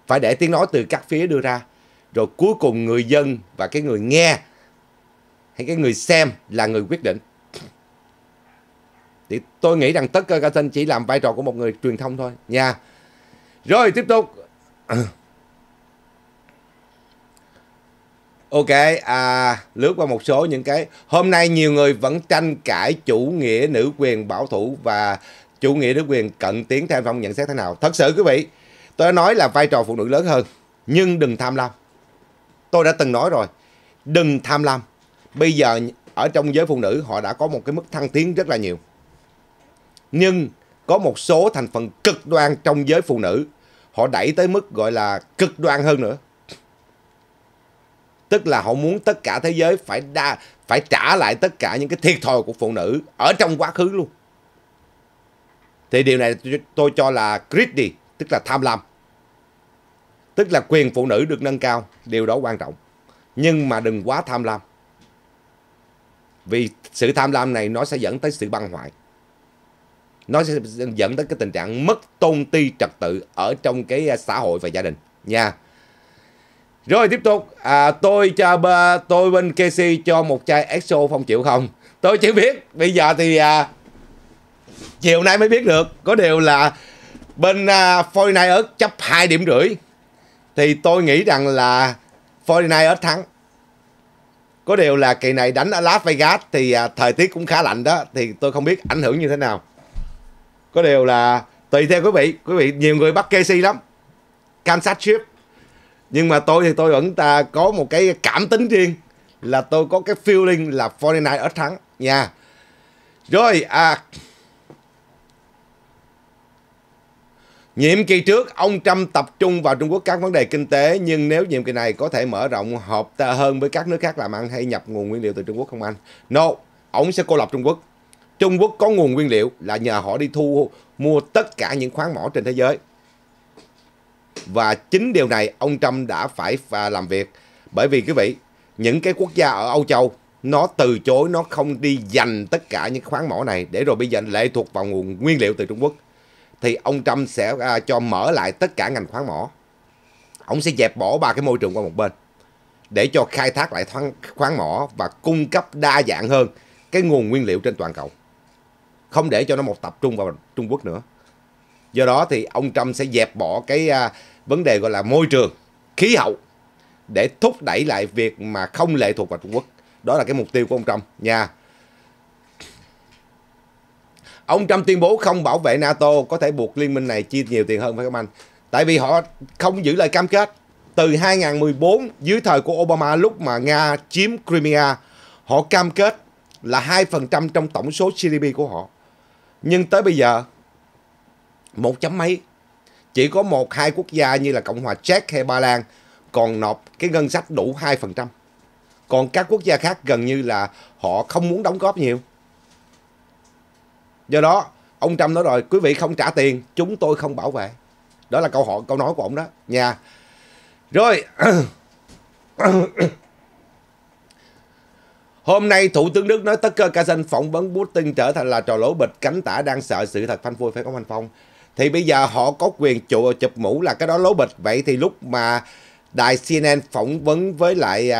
Phải để tiếng nói từ các phía đưa ra. Rồi cuối cùng người dân và cái người nghe hay cái người xem là người quyết định thì tôi nghĩ rằng tất cả các anh chỉ làm vai trò của một người truyền thông thôi nha rồi tiếp tục <clears throat> ok à, lướt qua một số những cái hôm nay nhiều người vẫn tranh cãi chủ nghĩa nữ quyền bảo thủ và chủ nghĩa nữ quyền cận tiến theo phong nhận xét thế nào thật sự quý vị tôi đã nói là vai trò phụ nữ lớn hơn nhưng đừng tham lam tôi đã từng nói rồi đừng tham lam bây giờ ở trong giới phụ nữ họ đã có một cái mức thăng tiến rất là nhiều. Nhưng có một số thành phần cực đoan trong giới phụ nữ họ đẩy tới mức gọi là cực đoan hơn nữa. Tức là họ muốn tất cả thế giới phải đa phải trả lại tất cả những cái thiệt thòi của phụ nữ ở trong quá khứ luôn. Thì điều này tôi cho là greedy, tức là tham lam. Tức là quyền phụ nữ được nâng cao, điều đó quan trọng. Nhưng mà đừng quá tham lam. Vì sự tham lam này nó sẽ dẫn tới sự băng hoại. Nó sẽ dẫn tới cái tình trạng mất tôn ti trật tự ở trong cái à, xã hội và gia đình nha. Rồi tiếp tục, à, tôi cho tôi bên KC cho một chai EXO phong chịu không? Tôi chưa biết, bây giờ thì à, chiều nay mới biết được. Có điều là bên à, Fortnite ở chấp 2 điểm rưỡi. Thì tôi nghĩ rằng là Fortnite ở thắng có điều là kỳ này đánh ở Las Vegas thì à, thời tiết cũng khá lạnh đó thì tôi không biết ảnh hưởng như thế nào có điều là tùy theo quý vị quý vị nhiều người bắt Casey lắm Kansas Chief nhưng mà tôi thì tôi vẫn ta có một cái cảm tính riêng là tôi có cái feeling là 49 ở thắng nha rồi à Nhiệm kỳ trước, ông Trump tập trung vào Trung Quốc các vấn đề kinh tế, nhưng nếu nhiệm kỳ này có thể mở rộng hợp hơn với các nước khác làm ăn hay nhập nguồn nguyên liệu từ Trung Quốc không anh? No, ông sẽ cô lập Trung Quốc. Trung Quốc có nguồn nguyên liệu là nhờ họ đi thu mua tất cả những khoáng mỏ trên thế giới. Và chính điều này ông Trump đã phải làm việc. Bởi vì quý vị, những cái quốc gia ở Âu Châu nó từ chối, nó không đi giành tất cả những khoáng mỏ này để rồi bây giờ lệ thuộc vào nguồn nguyên liệu từ Trung Quốc thì ông Trump sẽ à, cho mở lại tất cả ngành khoáng mỏ. Ông sẽ dẹp bỏ ba cái môi trường qua một bên để cho khai thác lại khoáng, khoáng mỏ và cung cấp đa dạng hơn cái nguồn nguyên liệu trên toàn cầu. Không để cho nó một tập trung vào Trung Quốc nữa. Do đó thì ông Trump sẽ dẹp bỏ cái à, vấn đề gọi là môi trường, khí hậu để thúc đẩy lại việc mà không lệ thuộc vào Trung Quốc. Đó là cái mục tiêu của ông Trump nha. Ông Trump tuyên bố không bảo vệ NATO có thể buộc liên minh này chi nhiều tiền hơn phải không anh? Tại vì họ không giữ lời cam kết. Từ 2014 dưới thời của Obama lúc mà Nga chiếm Crimea, họ cam kết là 2% trong tổng số GDP của họ. Nhưng tới bây giờ một chấm mấy chỉ có một hai quốc gia như là Cộng hòa Czech hay Ba Lan còn nộp cái ngân sách đủ 2%. Còn các quốc gia khác gần như là họ không muốn đóng góp nhiều do đó ông trump nói rồi quý vị không trả tiền chúng tôi không bảo vệ đó là câu hỏi câu nói của ông đó nha rồi <coughs> Hôm nay Thủ tướng Đức nói tất cả Carlson phỏng vấn Putin trở thành là trò lỗ bịch cánh tả đang sợ sự thật phanh phui phải không anh Phong? Thì bây giờ họ có quyền chủ, chụp mũ là cái đó lỗ bịch. Vậy thì lúc mà đài CNN phỏng vấn với lại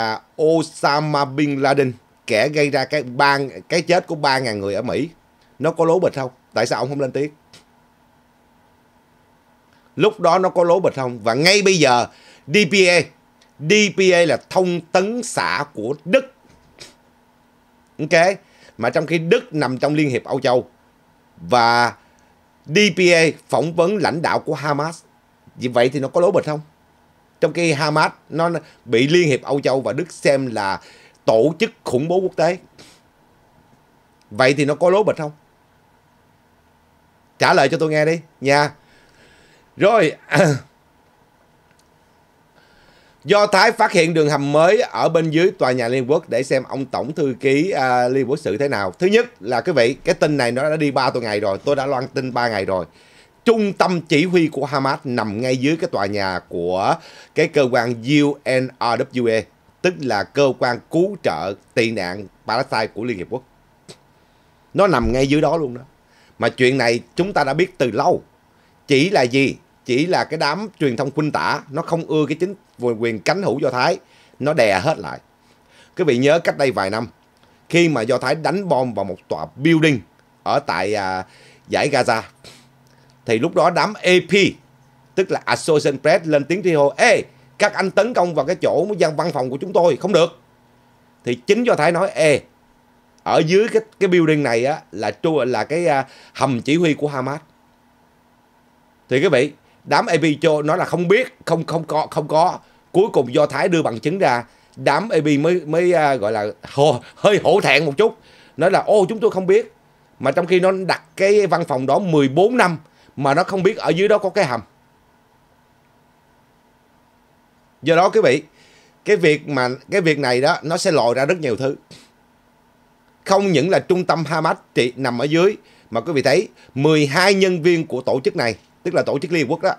uh, Osama Bin Laden kẻ gây ra cái ban cái chết của 3.000 người ở Mỹ nó có lố bịch không tại sao ông không lên tiếng lúc đó nó có lố bịch không và ngay bây giờ DPA DPA là thông tấn xã của Đức ok mà trong khi Đức nằm trong Liên hiệp Âu Châu và DPA phỏng vấn lãnh đạo của Hamas vì vậy thì nó có lố bịch không trong khi Hamas nó bị Liên hiệp Âu Châu và Đức xem là tổ chức khủng bố quốc tế vậy thì nó có lố bịch không trả lời cho tôi nghe đi nha rồi <clears throat> do thái phát hiện đường hầm mới ở bên dưới tòa nhà liên quốc để xem ông tổng thư ký à, liên quốc sự thế nào thứ nhất là quý vị cái tin này nó đã đi ba tuần ngày rồi tôi đã loan tin ba ngày rồi trung tâm chỉ huy của Hamas nằm ngay dưới cái tòa nhà của cái cơ quan UNRWA, e, tức là cơ quan cứu trợ tị nạn Palestine của Liên Hiệp Quốc. Nó nằm ngay dưới đó luôn đó. Mà chuyện này chúng ta đã biết từ lâu. Chỉ là gì? Chỉ là cái đám truyền thông khuynh tả nó không ưa cái chính quyền cánh hữu Do Thái. Nó đè hết lại. Quý vị nhớ cách đây vài năm. Khi mà Do Thái đánh bom vào một tòa building ở tại à, giải Gaza. Thì lúc đó đám AP, tức là Association Press lên tiếng thi hô. Ê! các anh tấn công vào cái chỗ gian văn phòng của chúng tôi không được thì chính do thái nói ê ở dưới cái cái building này á là là cái uh, hầm chỉ huy của Hamas thì quý vị đám AP nói là không biết không không có không có cuối cùng do Thái đưa bằng chứng ra đám AP mới mới uh, gọi là hồ, hơi hổ thẹn một chút nói là ô chúng tôi không biết mà trong khi nó đặt cái văn phòng đó 14 năm mà nó không biết ở dưới đó có cái hầm do đó quý vị cái việc mà cái việc này đó nó sẽ lòi ra rất nhiều thứ không những là trung tâm Hamas trị nằm ở dưới mà quý vị thấy 12 nhân viên của tổ chức này, tức là tổ chức Liên Hợp Quốc đó,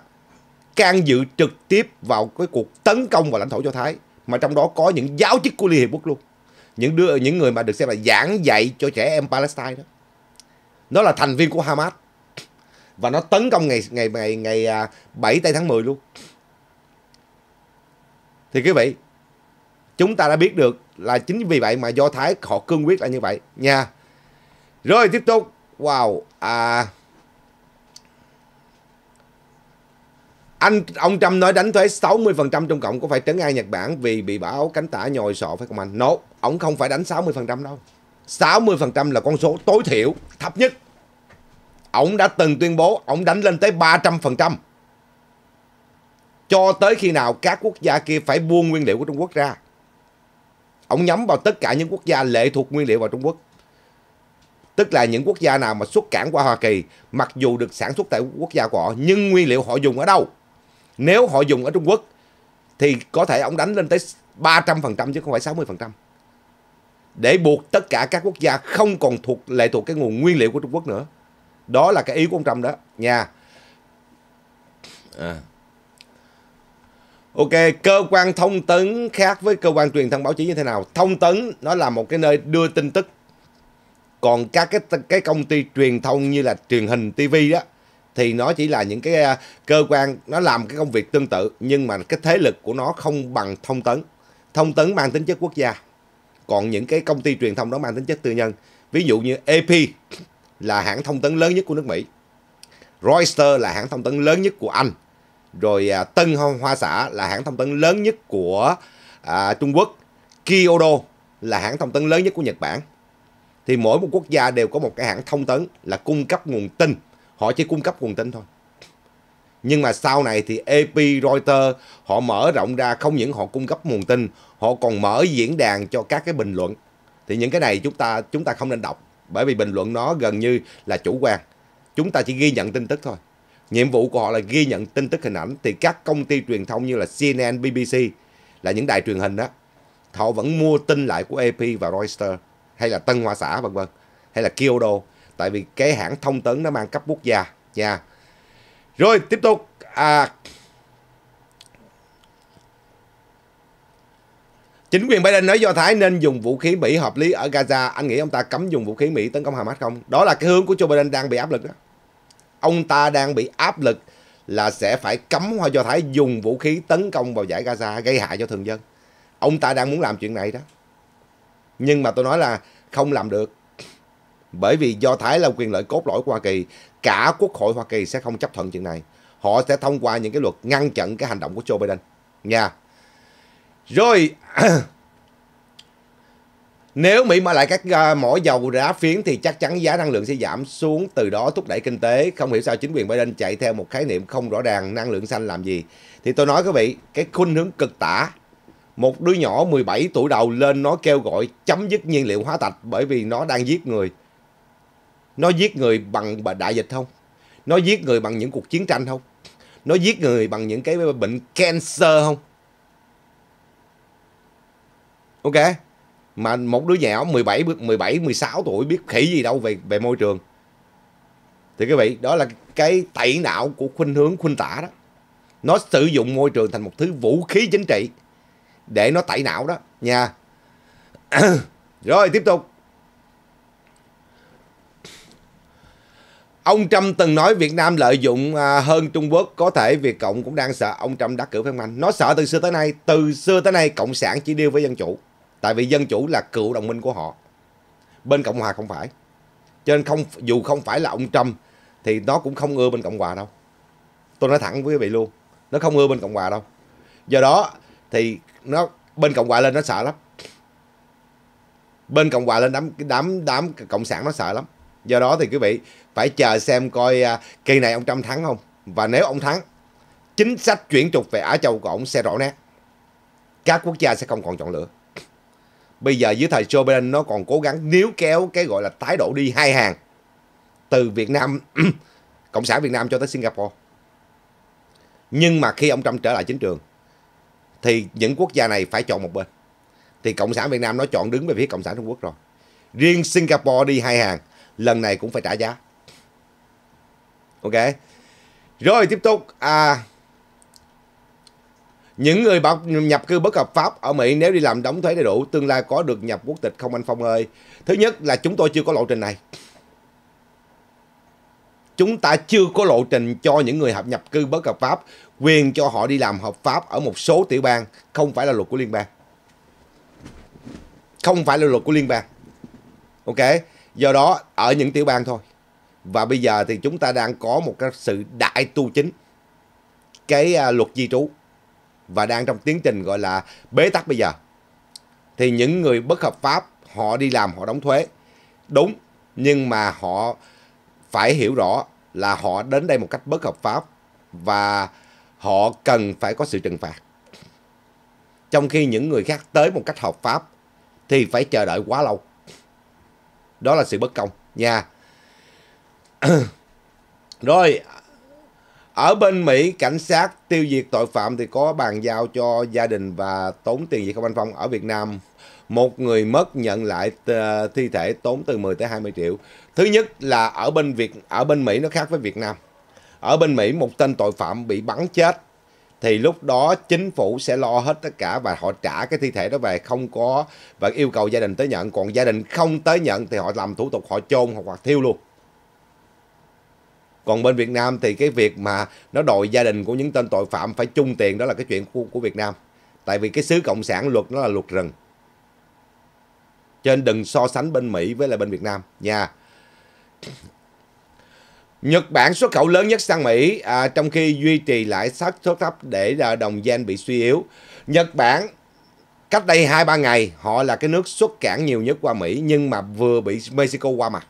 can dự trực tiếp vào cái cuộc tấn công vào lãnh thổ Cho Thái mà trong đó có những giáo chức của Liên Hiệp Quốc luôn. Những đưa những người mà được xem là giảng dạy cho trẻ em Palestine đó. Nó là thành viên của Hamas và nó tấn công ngày ngày ngày ngày 7 à, tây tháng 10 luôn. Thì quý vị, Chúng ta đã biết được là chính vì vậy mà Do Thái họ cương quyết là như vậy nha. Rồi tiếp tục. Wow. À, anh ông Trump nói đánh thuế 60% Trung Cộng có phải trấn an Nhật Bản vì bị báo cánh tả nhồi sọ phải không anh? No, ông không phải đánh 60% đâu. 60% là con số tối thiểu, thấp nhất. Ông đã từng tuyên bố ông đánh lên tới 300%. Cho tới khi nào các quốc gia kia phải buông nguyên liệu của Trung Quốc ra. Ông nhắm vào tất cả những quốc gia lệ thuộc nguyên liệu vào Trung Quốc. Tức là những quốc gia nào mà xuất cảng qua Hoa Kỳ, mặc dù được sản xuất tại quốc gia của họ, nhưng nguyên liệu họ dùng ở đâu? Nếu họ dùng ở Trung Quốc, thì có thể ông đánh lên tới 300% chứ không phải 60%. Để buộc tất cả các quốc gia không còn thuộc lệ thuộc cái nguồn nguyên liệu của Trung Quốc nữa. Đó là cái ý của ông Trump đó nha. À. Ok, cơ quan thông tấn khác với cơ quan truyền thông báo chí như thế nào? Thông tấn nó là một cái nơi đưa tin tức. Còn các cái cái công ty truyền thông như là truyền hình, TV đó thì nó chỉ là những cái à, cơ quan nó làm cái công việc tương tự nhưng mà cái thế lực của nó không bằng thông tấn. Thông tấn mang tính chất quốc gia. Còn những cái công ty truyền thông đó mang tính chất tư nhân. Ví dụ như AP là hãng thông tấn lớn nhất của nước Mỹ. Reuters là hãng thông tấn lớn nhất của Anh rồi à, Tân Hoa Xã là hãng thông tấn lớn nhất của à, Trung Quốc, Kyodo là hãng thông tấn lớn nhất của Nhật Bản. Thì mỗi một quốc gia đều có một cái hãng thông tấn là cung cấp nguồn tin, họ chỉ cung cấp nguồn tin thôi. Nhưng mà sau này thì AP Reuters họ mở rộng ra không những họ cung cấp nguồn tin, họ còn mở diễn đàn cho các cái bình luận. Thì những cái này chúng ta chúng ta không nên đọc bởi vì bình luận nó gần như là chủ quan. Chúng ta chỉ ghi nhận tin tức thôi. Nhiệm vụ của họ là ghi nhận tin tức hình ảnh thì các công ty truyền thông như là CNN, BBC là những đài truyền hình đó. Họ vẫn mua tin lại của AP và Reuters hay là Tân Hoa Xã vân vân hay là Kyodo tại vì cái hãng thông tấn nó mang cấp quốc gia nha. Rồi tiếp tục à Chính quyền Biden nói Do Thái nên dùng vũ khí Mỹ hợp lý ở Gaza. Anh nghĩ ông ta cấm dùng vũ khí Mỹ tấn công Hamas không? Đó là cái hướng của Joe Biden đang bị áp lực đó ông ta đang bị áp lực là sẽ phải cấm Hoa Do Thái dùng vũ khí tấn công vào giải Gaza gây hại cho thường dân. Ông ta đang muốn làm chuyện này đó. Nhưng mà tôi nói là không làm được. Bởi vì Do Thái là quyền lợi cốt lõi của Hoa Kỳ, cả Quốc hội Hoa Kỳ sẽ không chấp thuận chuyện này. Họ sẽ thông qua những cái luật ngăn chặn cái hành động của Joe Biden. Nha. Rồi <clears throat> Nếu Mỹ mở lại các ờ, mỏ dầu đá phiến thì chắc chắn giá năng lượng sẽ giảm xuống, từ đó thúc đẩy kinh tế. Không hiểu sao chính quyền Biden chạy theo một khái niệm không rõ ràng năng lượng xanh làm gì. Thì tôi nói quý vị, cái khuynh hướng cực tả. Một đứa nhỏ 17 tuổi đầu lên nó kêu gọi chấm dứt nhiên liệu hóa thạch bởi vì nó đang giết người. Nó giết người bằng đại dịch không? Nó giết người bằng những cuộc chiến tranh không? Nó giết người bằng những cái bệnh cancer không? Ok mà một đứa nhỏ 17 17 16 tuổi biết khỉ gì đâu về về môi trường. Thì quý vị, đó là cái tẩy não của khuynh hướng khuynh tả đó. Nó sử dụng môi trường thành một thứ vũ khí chính trị để nó tẩy não đó nha. <coughs> Rồi tiếp tục. Ông Trump từng nói Việt Nam lợi dụng à, hơn Trung Quốc, có thể Việt Cộng cũng đang sợ ông Trump đắc cử phép mạnh. Nó sợ từ xưa tới nay, từ xưa tới nay Cộng sản chỉ điêu với dân chủ tại vì dân chủ là cựu đồng minh của họ bên cộng hòa không phải cho nên không dù không phải là ông trump thì nó cũng không ưa bên cộng hòa đâu tôi nói thẳng với quý vị luôn nó không ưa bên cộng hòa đâu do đó thì nó bên cộng hòa lên nó sợ lắm bên cộng hòa lên đám đám đám cộng sản nó sợ lắm do đó thì quý vị phải chờ xem coi à, kỳ này ông trump thắng không và nếu ông thắng chính sách chuyển trục về á châu của ông sẽ rõ nét các quốc gia sẽ không còn chọn lựa Bây giờ dưới thời Joe Biden nó còn cố gắng níu kéo cái gọi là thái độ đi hai hàng từ Việt Nam, <clears throat> Cộng sản Việt Nam cho tới Singapore. Nhưng mà khi ông Trump trở lại chính trường thì những quốc gia này phải chọn một bên. Thì Cộng sản Việt Nam nó chọn đứng về phía Cộng sản Trung Quốc rồi. Riêng Singapore đi hai hàng, lần này cũng phải trả giá. Ok. Rồi tiếp tục à những người bảo nhập cư bất hợp pháp ở Mỹ nếu đi làm đóng thuế đầy đủ tương lai có được nhập quốc tịch không anh Phong ơi? Thứ nhất là chúng tôi chưa có lộ trình này. Chúng ta chưa có lộ trình cho những người hợp nhập cư bất hợp pháp quyền cho họ đi làm hợp pháp ở một số tiểu bang, không phải là luật của liên bang. Không phải là luật của liên bang. Ok, do đó ở những tiểu bang thôi. Và bây giờ thì chúng ta đang có một cái sự đại tu chính cái à, luật di trú và đang trong tiến trình gọi là bế tắc bây giờ. Thì những người bất hợp pháp họ đi làm họ đóng thuế. Đúng, nhưng mà họ phải hiểu rõ là họ đến đây một cách bất hợp pháp và họ cần phải có sự trừng phạt. Trong khi những người khác tới một cách hợp pháp thì phải chờ đợi quá lâu. Đó là sự bất công nha. <clears throat> Rồi, ở bên Mỹ, cảnh sát tiêu diệt tội phạm thì có bàn giao cho gia đình và tốn tiền gì không anh Phong? Ở Việt Nam, một người mất nhận lại ờ, thi thể tốn từ 10 tới 20 triệu. Thứ nhất là ở bên Việt ở bên Mỹ nó khác với Việt Nam. Ở bên Mỹ một tên tội phạm bị bắn chết thì lúc đó chính phủ sẽ lo hết tất cả và họ trả cái thi thể đó về không có và yêu cầu gia đình tới nhận còn gia đình không tới nhận thì họ làm thủ tục họ chôn hoặc, hoặc thiêu luôn còn bên Việt Nam thì cái việc mà nó đòi gia đình của những tên tội phạm phải chung tiền đó là cái chuyện của, của Việt Nam. Tại vì cái xứ Cộng sản luật nó là luật rừng. Cho nên đừng so sánh bên Mỹ với lại bên Việt Nam nha. Nhật Bản xuất khẩu lớn nhất sang Mỹ à, trong khi duy trì lãi suất thấp thấp để à, đồng yen bị suy yếu. Nhật Bản cách đây 2-3 ngày họ là cái nước xuất cảng nhiều nhất qua Mỹ nhưng mà vừa bị Mexico qua mặt.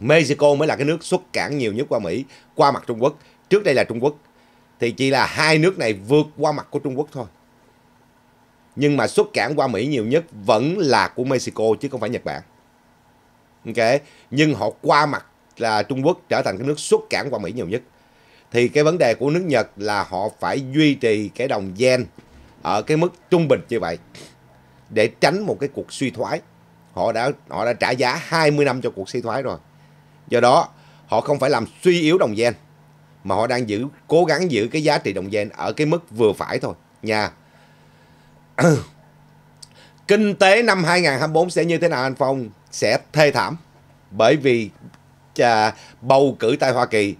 Mexico mới là cái nước xuất cảng nhiều nhất qua Mỹ, qua mặt Trung Quốc. Trước đây là Trung Quốc. Thì chỉ là hai nước này vượt qua mặt của Trung Quốc thôi. Nhưng mà xuất cảng qua Mỹ nhiều nhất vẫn là của Mexico chứ không phải Nhật Bản. Ok, nhưng họ qua mặt là Trung Quốc trở thành cái nước xuất cảng qua Mỹ nhiều nhất. Thì cái vấn đề của nước Nhật là họ phải duy trì cái đồng yen ở cái mức trung bình như vậy để tránh một cái cuộc suy thoái. Họ đã họ đã trả giá 20 năm cho cuộc suy thoái rồi. Do đó, họ không phải làm suy yếu đồng gen, mà họ đang giữ cố gắng giữ cái giá trị đồng gen ở cái mức vừa phải thôi nha. <clears throat> Kinh tế năm 2024 sẽ như thế nào anh Phong? Sẽ thê thảm bởi vì à, bầu cử tại Hoa Kỳ,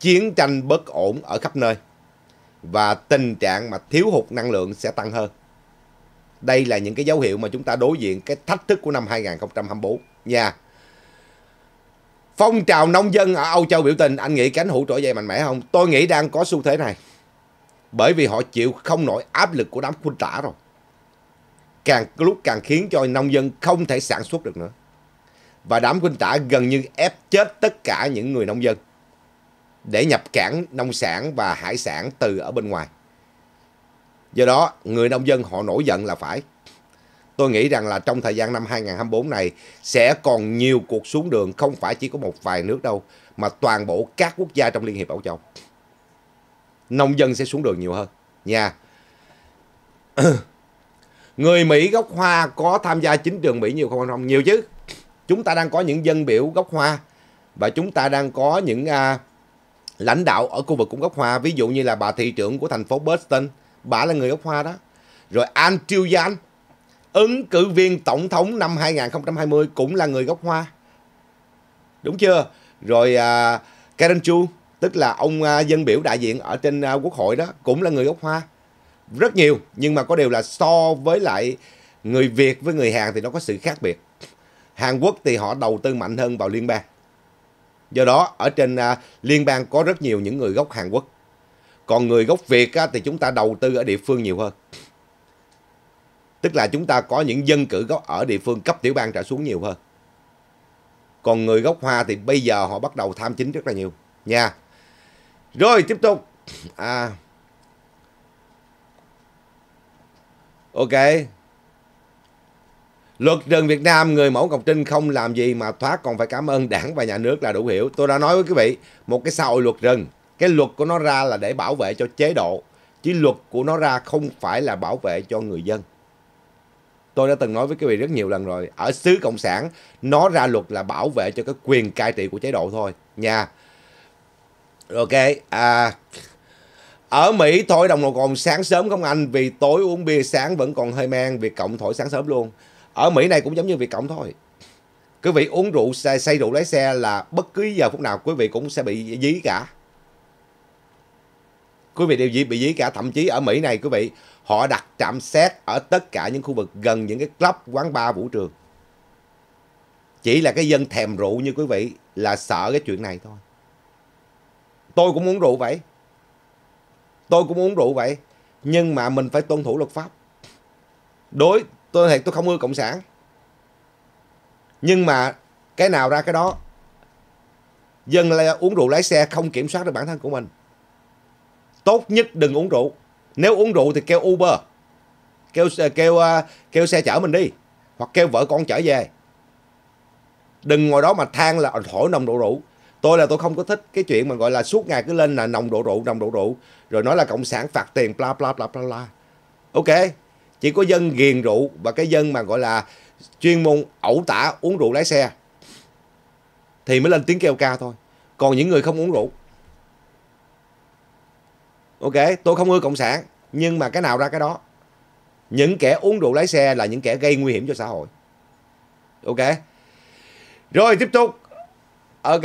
chiến tranh bất ổn ở khắp nơi và tình trạng mà thiếu hụt năng lượng sẽ tăng hơn. Đây là những cái dấu hiệu mà chúng ta đối diện cái thách thức của năm 2024 nha phong trào nông dân ở Âu Châu biểu tình, anh nghĩ cánh hữu trỗi dậy mạnh mẽ không? Tôi nghĩ đang có xu thế này. Bởi vì họ chịu không nổi áp lực của đám quân tả rồi. Càng lúc càng khiến cho nông dân không thể sản xuất được nữa. Và đám quân tả gần như ép chết tất cả những người nông dân để nhập cảng nông sản và hải sản từ ở bên ngoài. Do đó, người nông dân họ nổi giận là phải tôi nghĩ rằng là trong thời gian năm 2024 này sẽ còn nhiều cuộc xuống đường không phải chỉ có một vài nước đâu mà toàn bộ các quốc gia trong Liên hiệp Âu Châu. Nông dân sẽ xuống đường nhiều hơn nha. <clears throat> Người Mỹ gốc Hoa có tham gia chính trường Mỹ nhiều không không? Nhiều chứ. Chúng ta đang có những dân biểu gốc Hoa và chúng ta đang có những à, lãnh đạo ở khu vực cũng gốc Hoa, ví dụ như là bà thị trưởng của thành phố Boston, bà là người gốc Hoa đó. Rồi Andrew Yang ứng cử viên tổng thống năm 2020 cũng là người gốc Hoa. Đúng chưa? Rồi à, Karen Chu, tức là ông à, dân biểu đại diện ở trên à, quốc hội đó, cũng là người gốc Hoa. Rất nhiều, nhưng mà có điều là so với lại người Việt với người Hàn thì nó có sự khác biệt. Hàn Quốc thì họ đầu tư mạnh hơn vào liên bang. Do đó, ở trên à, liên bang có rất nhiều những người gốc Hàn Quốc. Còn người gốc Việt á, thì chúng ta đầu tư ở địa phương nhiều hơn. Tức là chúng ta có những dân cử gốc ở địa phương cấp tiểu bang trở xuống nhiều hơn. Còn người gốc Hoa thì bây giờ họ bắt đầu tham chính rất là nhiều. Nha. Rồi tiếp tục. À. Ok. Luật rừng Việt Nam, người mẫu Ngọc Trinh không làm gì mà thoát còn phải cảm ơn đảng và nhà nước là đủ hiểu. Tôi đã nói với quý vị, một cái xã hội luật rừng, cái luật của nó ra là để bảo vệ cho chế độ, chứ luật của nó ra không phải là bảo vệ cho người dân tôi đã từng nói với quý vị rất nhiều lần rồi ở xứ cộng sản nó ra luật là bảo vệ cho cái quyền cai trị của chế độ thôi nha ok à ở Mỹ thôi đồng hồ còn sáng sớm không anh vì tối uống bia sáng vẫn còn hơi men việc Cộng thổi sáng sớm luôn ở Mỹ này cũng giống như việc Cộng thôi quý vị uống rượu say, say rượu lái xe là bất cứ giờ phút nào quý vị cũng sẽ bị dí cả quý vị đều bị dí cả thậm chí ở Mỹ này quý vị họ đặt trạm xét ở tất cả những khu vực gần những cái club quán bar vũ trường chỉ là cái dân thèm rượu như quý vị là sợ cái chuyện này thôi tôi cũng uống rượu vậy tôi cũng uống rượu vậy nhưng mà mình phải tuân thủ luật pháp đối tôi thiệt tôi không ưa cộng sản nhưng mà cái nào ra cái đó dân là uống rượu lái xe không kiểm soát được bản thân của mình tốt nhất đừng uống rượu nếu uống rượu thì kêu uber kêu ờ, kêu ờ, kêu xe chở mình đi hoặc kêu vợ con chở về đừng ngồi đó mà than là ờ, thổi nồng độ rượu tôi là tôi không có thích cái chuyện mà gọi là suốt ngày cứ lên là nồng độ rượu nồng độ rượu rồi nói là cộng sản phạt tiền bla bla bla bla bla ok chỉ có dân ghiền rượu và cái dân mà gọi là chuyên môn ẩu tả uống rượu lái xe thì mới lên tiếng kêu ca thôi còn những người không uống rượu ok tôi không ưa cộng sản nhưng mà cái nào ra cái đó những kẻ uống rượu lái xe là những kẻ gây nguy hiểm cho xã hội ok rồi tiếp tục ok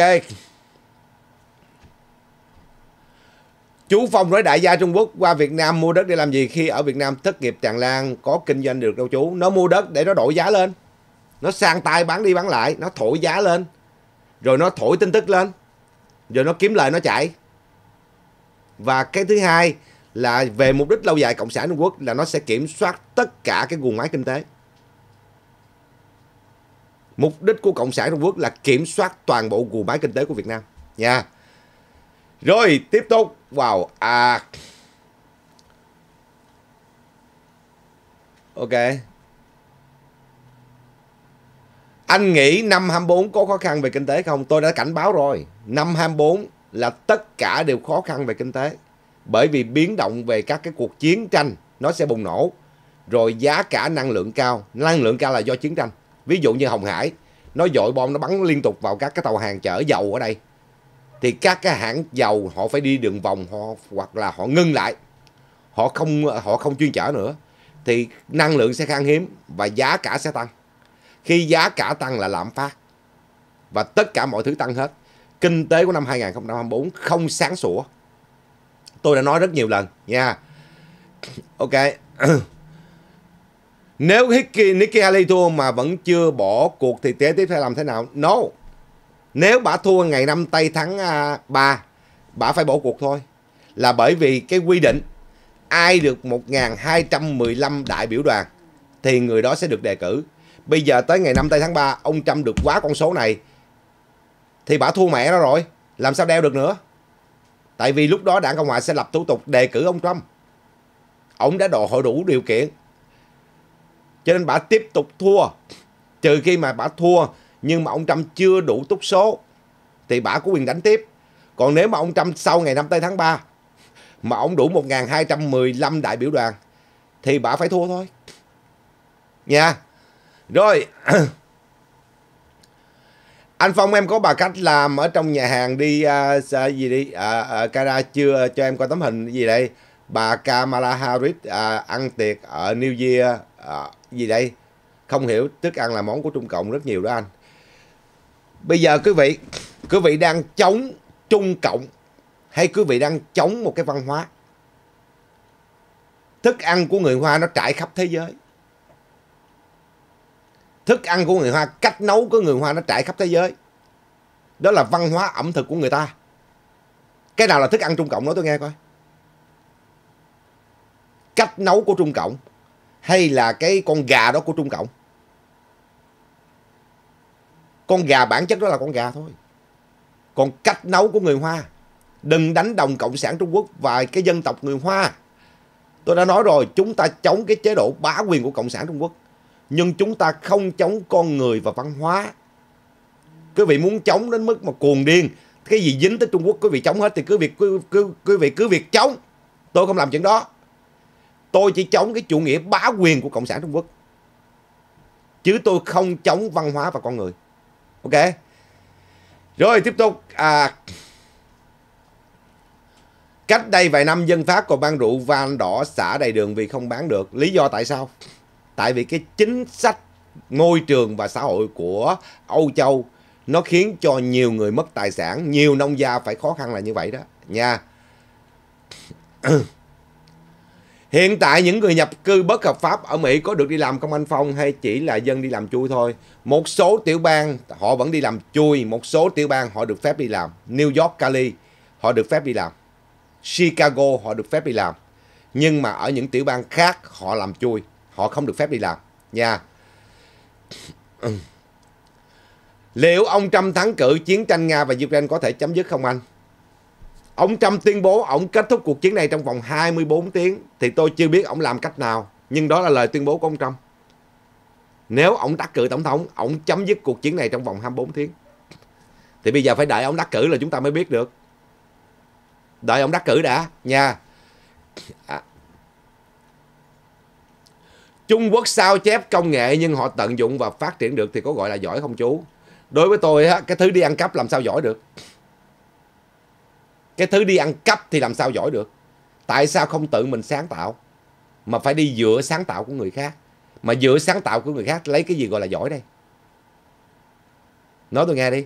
Chú Phong nói đại gia Trung Quốc qua Việt Nam mua đất để làm gì khi ở Việt Nam thất nghiệp tràn lan có kinh doanh được đâu chú. Nó mua đất để nó đổi giá lên. Nó sang tay bán đi bán lại. Nó thổi giá lên. Rồi nó thổi tin tức lên. Rồi nó kiếm lời nó chạy và cái thứ hai là về mục đích lâu dài cộng sản trung quốc là nó sẽ kiểm soát tất cả cái guồng máy kinh tế mục đích của cộng sản trung quốc là kiểm soát toàn bộ guồng máy kinh tế của việt nam nha yeah. rồi tiếp tục vào wow. à ok anh nghĩ năm 24 có khó khăn về kinh tế không? Tôi đã cảnh báo rồi. Năm 24 là tất cả đều khó khăn về kinh tế. Bởi vì biến động về các cái cuộc chiến tranh nó sẽ bùng nổ. Rồi giá cả năng lượng cao. Năng lượng cao là do chiến tranh. Ví dụ như Hồng Hải. Nó dội bom nó bắn liên tục vào các cái tàu hàng chở dầu ở đây. Thì các cái hãng dầu họ phải đi đường vòng họ hoặc là họ ngưng lại. Họ không họ không chuyên chở nữa. Thì năng lượng sẽ khan hiếm và giá cả sẽ tăng. Khi giá cả tăng là lạm phát. Và tất cả mọi thứ tăng hết kinh tế của năm 2024 không sáng sủa. Tôi đã nói rất nhiều lần nha. Ok. <clears throat> Nếu Hickey, Nikki Haley thua mà vẫn chưa bỏ cuộc thì kế tiếp phải làm thế nào? No. Nếu bà thua ngày năm tây tháng 3, à, bà phải bỏ cuộc thôi. Là bởi vì cái quy định ai được 1.215 đại biểu đoàn thì người đó sẽ được đề cử. Bây giờ tới ngày năm tây tháng 3, ông Trump được quá con số này thì bà thua mẹ nó rồi làm sao đeo được nữa tại vì lúc đó đảng cộng hòa sẽ lập thủ tục đề cử ông trump ông đã độ hội đủ điều kiện cho nên bà tiếp tục thua trừ khi mà bà thua nhưng mà ông trump chưa đủ túc số thì bà có quyền đánh tiếp còn nếu mà ông trump sau ngày năm tây tháng 3 mà ông đủ 1.215 đại biểu đoàn thì bà phải thua thôi nha rồi <clears throat> anh Phong em có bà cách làm ở trong nhà hàng đi uh, gì đi uh, uh, Cara chưa cho em coi tấm hình gì đây bà Kamala Harris uh, ăn tiệc ở New Year uh, gì đây không hiểu thức ăn là món của Trung Cộng rất nhiều đó anh bây giờ quý vị quý vị đang chống Trung Cộng hay quý vị đang chống một cái văn hóa thức ăn của người Hoa nó trải khắp thế giới thức ăn của người Hoa, cách nấu của người Hoa nó trải khắp thế giới. Đó là văn hóa ẩm thực của người ta. Cái nào là thức ăn Trung Cộng nói tôi nghe coi. Cách nấu của Trung Cộng hay là cái con gà đó của Trung Cộng. Con gà bản chất đó là con gà thôi. Còn cách nấu của người Hoa, đừng đánh đồng Cộng sản Trung Quốc và cái dân tộc người Hoa. Tôi đã nói rồi, chúng ta chống cái chế độ bá quyền của Cộng sản Trung Quốc nhưng chúng ta không chống con người và văn hóa. Quý vị muốn chống đến mức mà cuồng điên, cái gì dính tới Trung Quốc quý vị chống hết thì cứ việc cứ, cứ, quý vị cứ việc chống. Tôi không làm chuyện đó. Tôi chỉ chống cái chủ nghĩa bá quyền của Cộng sản Trung Quốc. Chứ tôi không chống văn hóa và con người. Ok. Rồi tiếp tục à Cách đây vài năm dân Pháp còn ban rượu van đỏ xả đầy đường vì không bán được. Lý do tại sao? tại vì cái chính sách ngôi trường và xã hội của Âu Châu nó khiến cho nhiều người mất tài sản, nhiều nông gia phải khó khăn là như vậy đó nha. <clears throat> Hiện tại những người nhập cư bất hợp pháp ở Mỹ có được đi làm công anh phong hay chỉ là dân đi làm chui thôi? Một số tiểu bang họ vẫn đi làm chui, một số tiểu bang họ được phép đi làm. New York, Cali họ được phép đi làm. Chicago họ được phép đi làm. Nhưng mà ở những tiểu bang khác họ làm chui. Họ không được phép đi làm. Nha. Liệu ông Trump thắng cử chiến tranh Nga và Ukraine có thể chấm dứt không anh? Ông Trump tuyên bố ông kết thúc cuộc chiến này trong vòng 24 tiếng thì tôi chưa biết ông làm cách nào, nhưng đó là lời tuyên bố của ông Trump. Nếu ông đắc cử tổng thống, ông chấm dứt cuộc chiến này trong vòng 24 tiếng. Thì bây giờ phải đợi ông đắc cử là chúng ta mới biết được. Đợi ông đắc cử đã nha. À, Trung Quốc sao chép công nghệ nhưng họ tận dụng và phát triển được thì có gọi là giỏi không chú? Đối với tôi á, cái thứ đi ăn cắp làm sao giỏi được? Cái thứ đi ăn cắp thì làm sao giỏi được? Tại sao không tự mình sáng tạo mà phải đi dựa sáng tạo của người khác? Mà dựa sáng tạo của người khác lấy cái gì gọi là giỏi đây? Nói tôi nghe đi.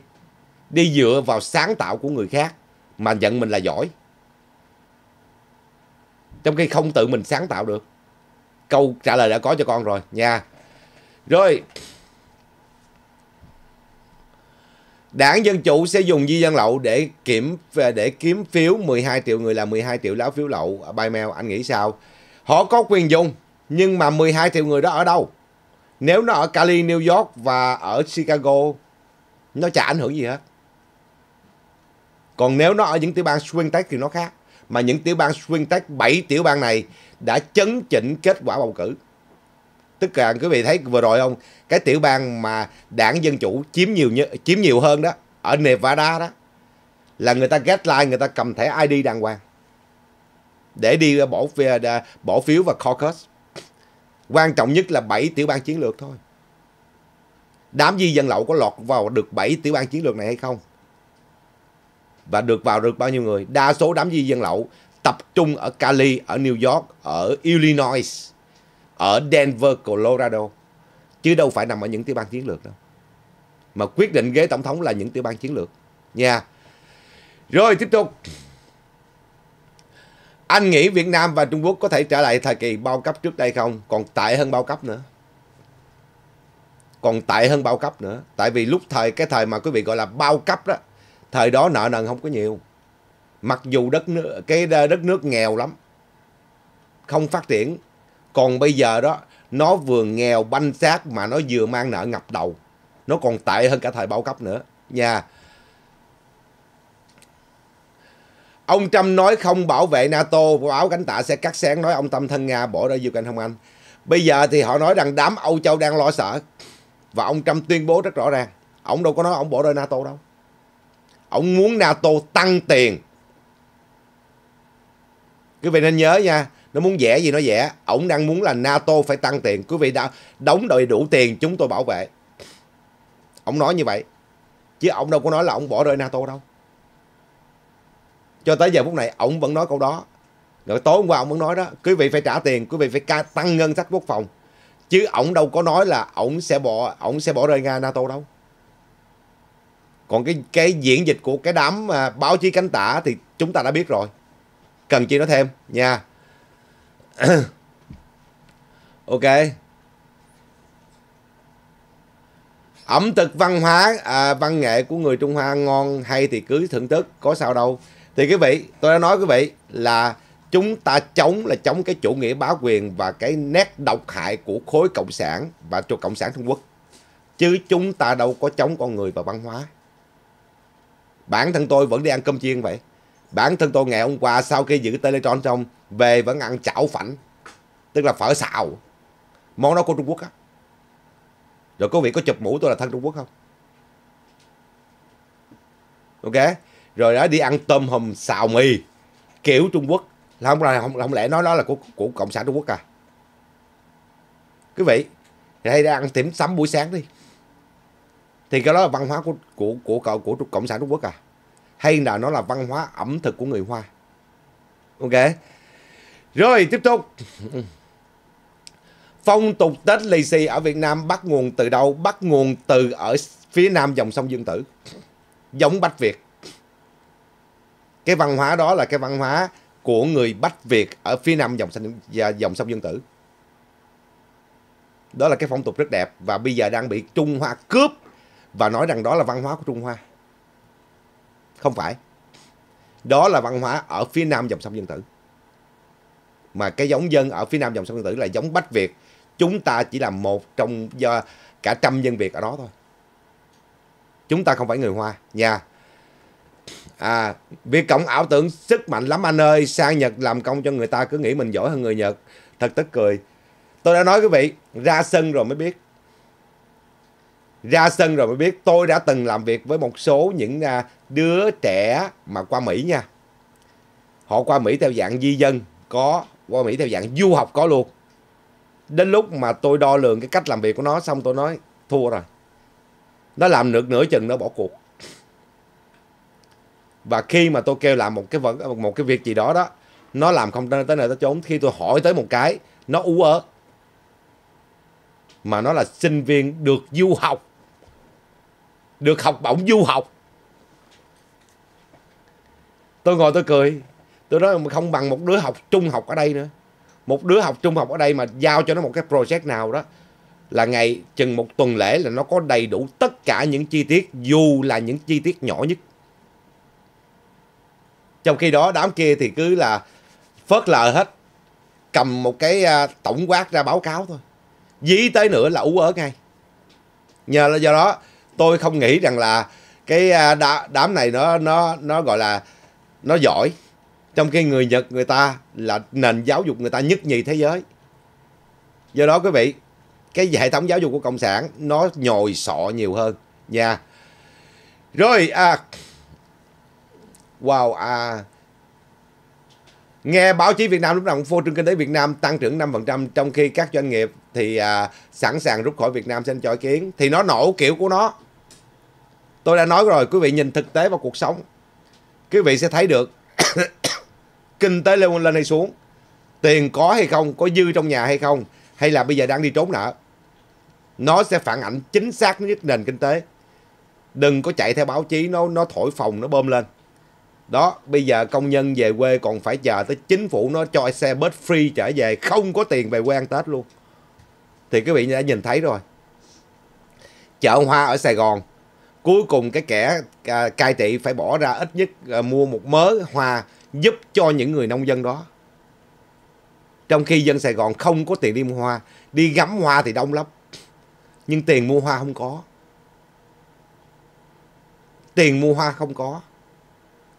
Đi dựa vào sáng tạo của người khác mà nhận mình là giỏi. Trong khi không tự mình sáng tạo được câu trả lời đã có cho con rồi nha. Rồi. Đảng Dân Chủ sẽ dùng di dân lậu để kiểm để kiếm phiếu 12 triệu người là 12 triệu lá phiếu lậu ở à, by mail. Anh nghĩ sao? Họ có quyền dùng, nhưng mà 12 triệu người đó ở đâu? Nếu nó ở Cali, New York và ở Chicago, nó chả ảnh hưởng gì hết. Còn nếu nó ở những tiểu bang swing tech thì nó khác. Mà những tiểu bang swing tech, bảy tiểu bang này đã chấn chỉnh kết quả bầu cử. Tức là quý vị thấy vừa rồi không? Cái tiểu bang mà đảng Dân Chủ chiếm nhiều chiếm nhiều hơn đó, ở Nevada đó, là người ta gaslight, người ta cầm thẻ ID đàng hoàng. Để đi bỏ, bỏ phiếu và caucus. Quan trọng nhất là 7 tiểu bang chiến lược thôi. Đám di dân lậu có lọt vào được 7 tiểu bang chiến lược này hay không? Và được vào được bao nhiêu người? Đa số đám di dân lậu tập trung ở Cali, ở New York, ở Illinois, ở Denver, Colorado. Chứ đâu phải nằm ở những tiểu bang chiến lược đâu. Mà quyết định ghế tổng thống là những tiểu bang chiến lược. Nha. Rồi tiếp tục. Anh nghĩ Việt Nam và Trung Quốc có thể trở lại thời kỳ bao cấp trước đây không? Còn tệ hơn bao cấp nữa. Còn tệ hơn bao cấp nữa. Tại vì lúc thời cái thời mà quý vị gọi là bao cấp đó, thời đó nợ nần không có nhiều. Mặc dù đất nước, cái đất nước nghèo lắm, không phát triển. Còn bây giờ đó, nó vừa nghèo banh xác mà nó vừa mang nợ ngập đầu. Nó còn tệ hơn cả thời bao cấp nữa nha. Ông Trump nói không bảo vệ NATO, báo cánh tạ sẽ cắt sáng nói ông Tâm thân Nga bỏ ra Ukraine không anh? Bây giờ thì họ nói rằng đám Âu Châu đang lo sợ. Và ông Trump tuyên bố rất rõ ràng. Ông đâu có nói ông bỏ rơi NATO đâu. Ông muốn NATO tăng tiền quý vị nên nhớ nha nó muốn vẽ gì nó vẽ ổng đang muốn là nato phải tăng tiền quý vị đã đóng đầy đủ tiền chúng tôi bảo vệ ổng nói như vậy chứ ổng đâu có nói là ổng bỏ rơi nato đâu cho tới giờ phút này ổng vẫn nói câu đó rồi tối hôm qua ổng vẫn nói đó quý vị phải trả tiền quý vị phải tăng ngân sách quốc phòng chứ ổng đâu có nói là ổng sẽ bỏ ổng sẽ bỏ rơi nga nato đâu còn cái cái diễn dịch của cái đám à, báo chí cánh tả thì chúng ta đã biết rồi Cần chi nói thêm nha. <clears throat> ok. Ẩm thực văn hóa, à, văn nghệ của người Trung Hoa ngon hay thì cứ thưởng thức, có sao đâu. Thì quý vị, tôi đã nói quý vị là chúng ta chống là chống cái chủ nghĩa bá quyền và cái nét độc hại của khối cộng sản và cho cộng sản Trung Quốc. Chứ chúng ta đâu có chống con người và văn hóa. Bản thân tôi vẫn đi ăn cơm chiên vậy. Bản thân tôi ngày hôm qua sau khi giữ Teletron xong, về vẫn ăn chảo phảnh, tức là phở xào. Món đó của Trung Quốc á. Rồi có vị có chụp mũ tôi là thân Trung Quốc không? Ok. Rồi đó đi ăn tôm hùm xào mì kiểu Trung Quốc là không là không, không lẽ nói đó là của của cộng sản Trung Quốc à? Quý vị, hay đi ăn tiệm sắm buổi sáng đi. Thì cái đó là văn hóa của của của của, của cộng sản Trung Quốc à? hay là nó là văn hóa ẩm thực của người Hoa. Ok. Rồi tiếp tục. Phong tục Tết lì xì ở Việt Nam bắt nguồn từ đâu? Bắt nguồn từ ở phía nam dòng sông Dương Tử. Giống Bách Việt. Cái văn hóa đó là cái văn hóa của người Bách Việt ở phía nam dòng sông dòng sông Dương Tử. Đó là cái phong tục rất đẹp và bây giờ đang bị Trung Hoa cướp và nói rằng đó là văn hóa của Trung Hoa. Không phải. Đó là văn hóa ở phía nam dòng sông Dân Tử. Mà cái giống dân ở phía nam dòng sông Dân Tử là giống Bách Việt. Chúng ta chỉ là một trong do cả trăm dân Việt ở đó thôi. Chúng ta không phải người Hoa nha. À, Việt Cộng ảo tưởng sức mạnh lắm anh ơi. Sang Nhật làm công cho người ta cứ nghĩ mình giỏi hơn người Nhật. Thật tức cười. Tôi đã nói quý vị, ra sân rồi mới biết ra sân rồi mới biết tôi đã từng làm việc với một số những à, đứa trẻ mà qua Mỹ nha. Họ qua Mỹ theo dạng di dân có, qua Mỹ theo dạng du học có luôn. Đến lúc mà tôi đo lường cái cách làm việc của nó xong tôi nói thua rồi. Nó làm được nửa chừng nó bỏ cuộc. Và khi mà tôi kêu làm một cái vật một cái việc gì đó đó, nó làm không tới nơi tới chốn, khi tôi hỏi tới một cái, nó ú ớ. Mà nó là sinh viên được du học. Được học bổng du học tôi ngồi tôi cười tôi nói không bằng một đứa học trung học ở đây nữa một đứa học trung học ở đây mà giao cho nó một cái project nào đó là ngày chừng một tuần lễ là nó có đầy đủ tất cả những chi tiết dù là những chi tiết nhỏ nhất trong khi đó đám kia thì cứ là phớt lờ hết cầm một cái à, tổng quát ra báo cáo thôi dí tới nữa là ú ở ngay nhờ là do đó tôi không nghĩ rằng là cái à, đám này nó nó nó gọi là nó giỏi trong khi người Nhật người ta là nền giáo dục người ta nhất nhì thế giới do đó quý vị cái hệ thống giáo dục của cộng sản nó nhồi sọ nhiều hơn nha rồi à wow à Nghe báo chí Việt Nam lúc nào cũng phô trương kinh tế Việt Nam tăng trưởng 5% trong khi các doanh nghiệp thì à, sẵn sàng rút khỏi Việt Nam xin cho ý kiến. Thì nó nổ kiểu của nó. Tôi đã nói rồi, quý vị nhìn thực tế vào cuộc sống quý vị sẽ thấy được <coughs> kinh tế lên lên hay xuống tiền có hay không có dư trong nhà hay không hay là bây giờ đang đi trốn nợ nó sẽ phản ảnh chính xác nhất nền kinh tế đừng có chạy theo báo chí nó nó thổi phòng nó bơm lên đó bây giờ công nhân về quê còn phải chờ tới chính phủ nó cho xe bus free trở về không có tiền về quê ăn tết luôn thì quý vị đã nhìn thấy rồi chợ hoa ở sài gòn cuối cùng cái kẻ à, cai trị phải bỏ ra ít nhất à, mua một mớ hoa giúp cho những người nông dân đó trong khi dân Sài Gòn không có tiền đi mua hoa đi gắm hoa thì đông lắm nhưng tiền mua hoa không có tiền mua hoa không có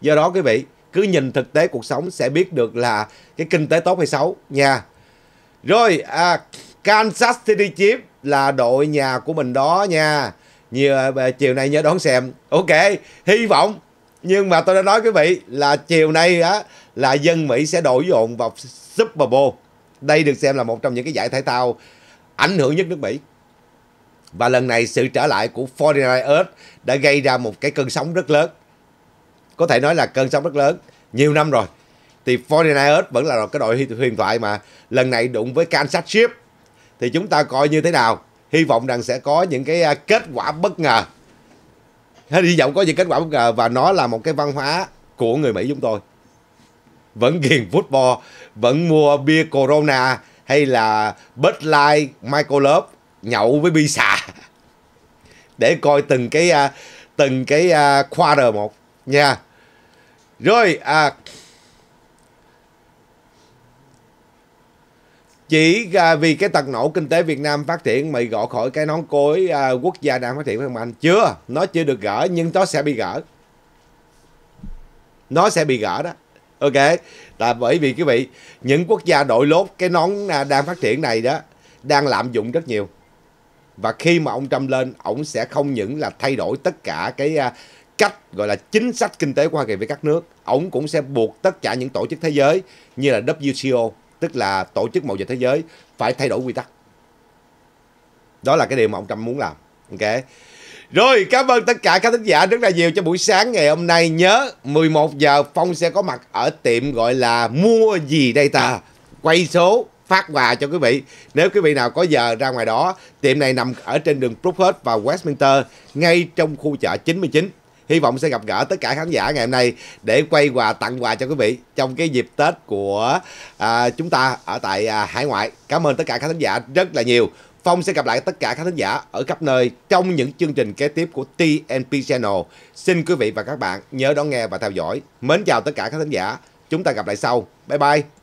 do đó quý vị cứ nhìn thực tế cuộc sống sẽ biết được là cái kinh tế tốt hay xấu nha rồi à, Kansas City Chiefs là đội nhà của mình đó nha nhiều à, chiều nay nhớ đón xem ok hy vọng nhưng mà tôi đã nói quý vị là chiều nay á là dân mỹ sẽ đổi dồn vào super bowl đây được xem là một trong những cái giải thể thao ảnh hưởng nhất nước mỹ và lần này sự trở lại của 49ers đã gây ra một cái cơn sóng rất lớn có thể nói là cơn sóng rất lớn nhiều năm rồi thì 49ers vẫn là cái đội huyền thoại mà lần này đụng với Kansas Chiefs thì chúng ta coi như thế nào hy vọng rằng sẽ có những cái à, kết quả bất ngờ hy vọng có những kết quả bất ngờ và nó là một cái văn hóa của người Mỹ chúng tôi vẫn ghiền football vẫn mua bia Corona hay là Bud like Michael Love nhậu với bi xà để coi từng cái à, từng cái à, quarter một nha rồi à, chỉ à, vì cái tật nổ kinh tế Việt Nam phát triển mày gõ khỏi cái nón cối à, quốc gia đang phát triển không anh chưa nó chưa được gỡ nhưng nó sẽ bị gỡ nó sẽ bị gỡ đó ok là bởi vì quý vị những quốc gia đội lốt cái nón à, đang phát triển này đó đang lạm dụng rất nhiều và khi mà ông Trump lên ông sẽ không những là thay đổi tất cả cái cách gọi là chính sách kinh tế của Hoa Kỳ với các nước ông cũng sẽ buộc tất cả những tổ chức thế giới như là WTO tức là tổ chức mậu dịch thế giới phải thay đổi quy tắc đó là cái điều mà ông Trump muốn làm ok rồi cảm ơn tất cả các thính giả rất là nhiều cho buổi sáng ngày hôm nay nhớ 11 giờ Phong sẽ có mặt ở tiệm gọi là mua gì đây ta quay số phát quà cho quý vị nếu quý vị nào có giờ ra ngoài đó tiệm này nằm ở trên đường Brookhead và Westminster ngay trong khu chợ 99 hy vọng sẽ gặp gỡ tất cả khán giả ngày hôm nay để quay quà tặng quà cho quý vị trong cái dịp Tết của à, chúng ta ở tại à, hải ngoại cảm ơn tất cả khán giả rất là nhiều Phong sẽ gặp lại tất cả khán giả ở khắp nơi trong những chương trình kế tiếp của TNP Channel. Xin quý vị và các bạn nhớ đón nghe và theo dõi. Mến chào tất cả khán giả. Chúng ta gặp lại sau. Bye bye.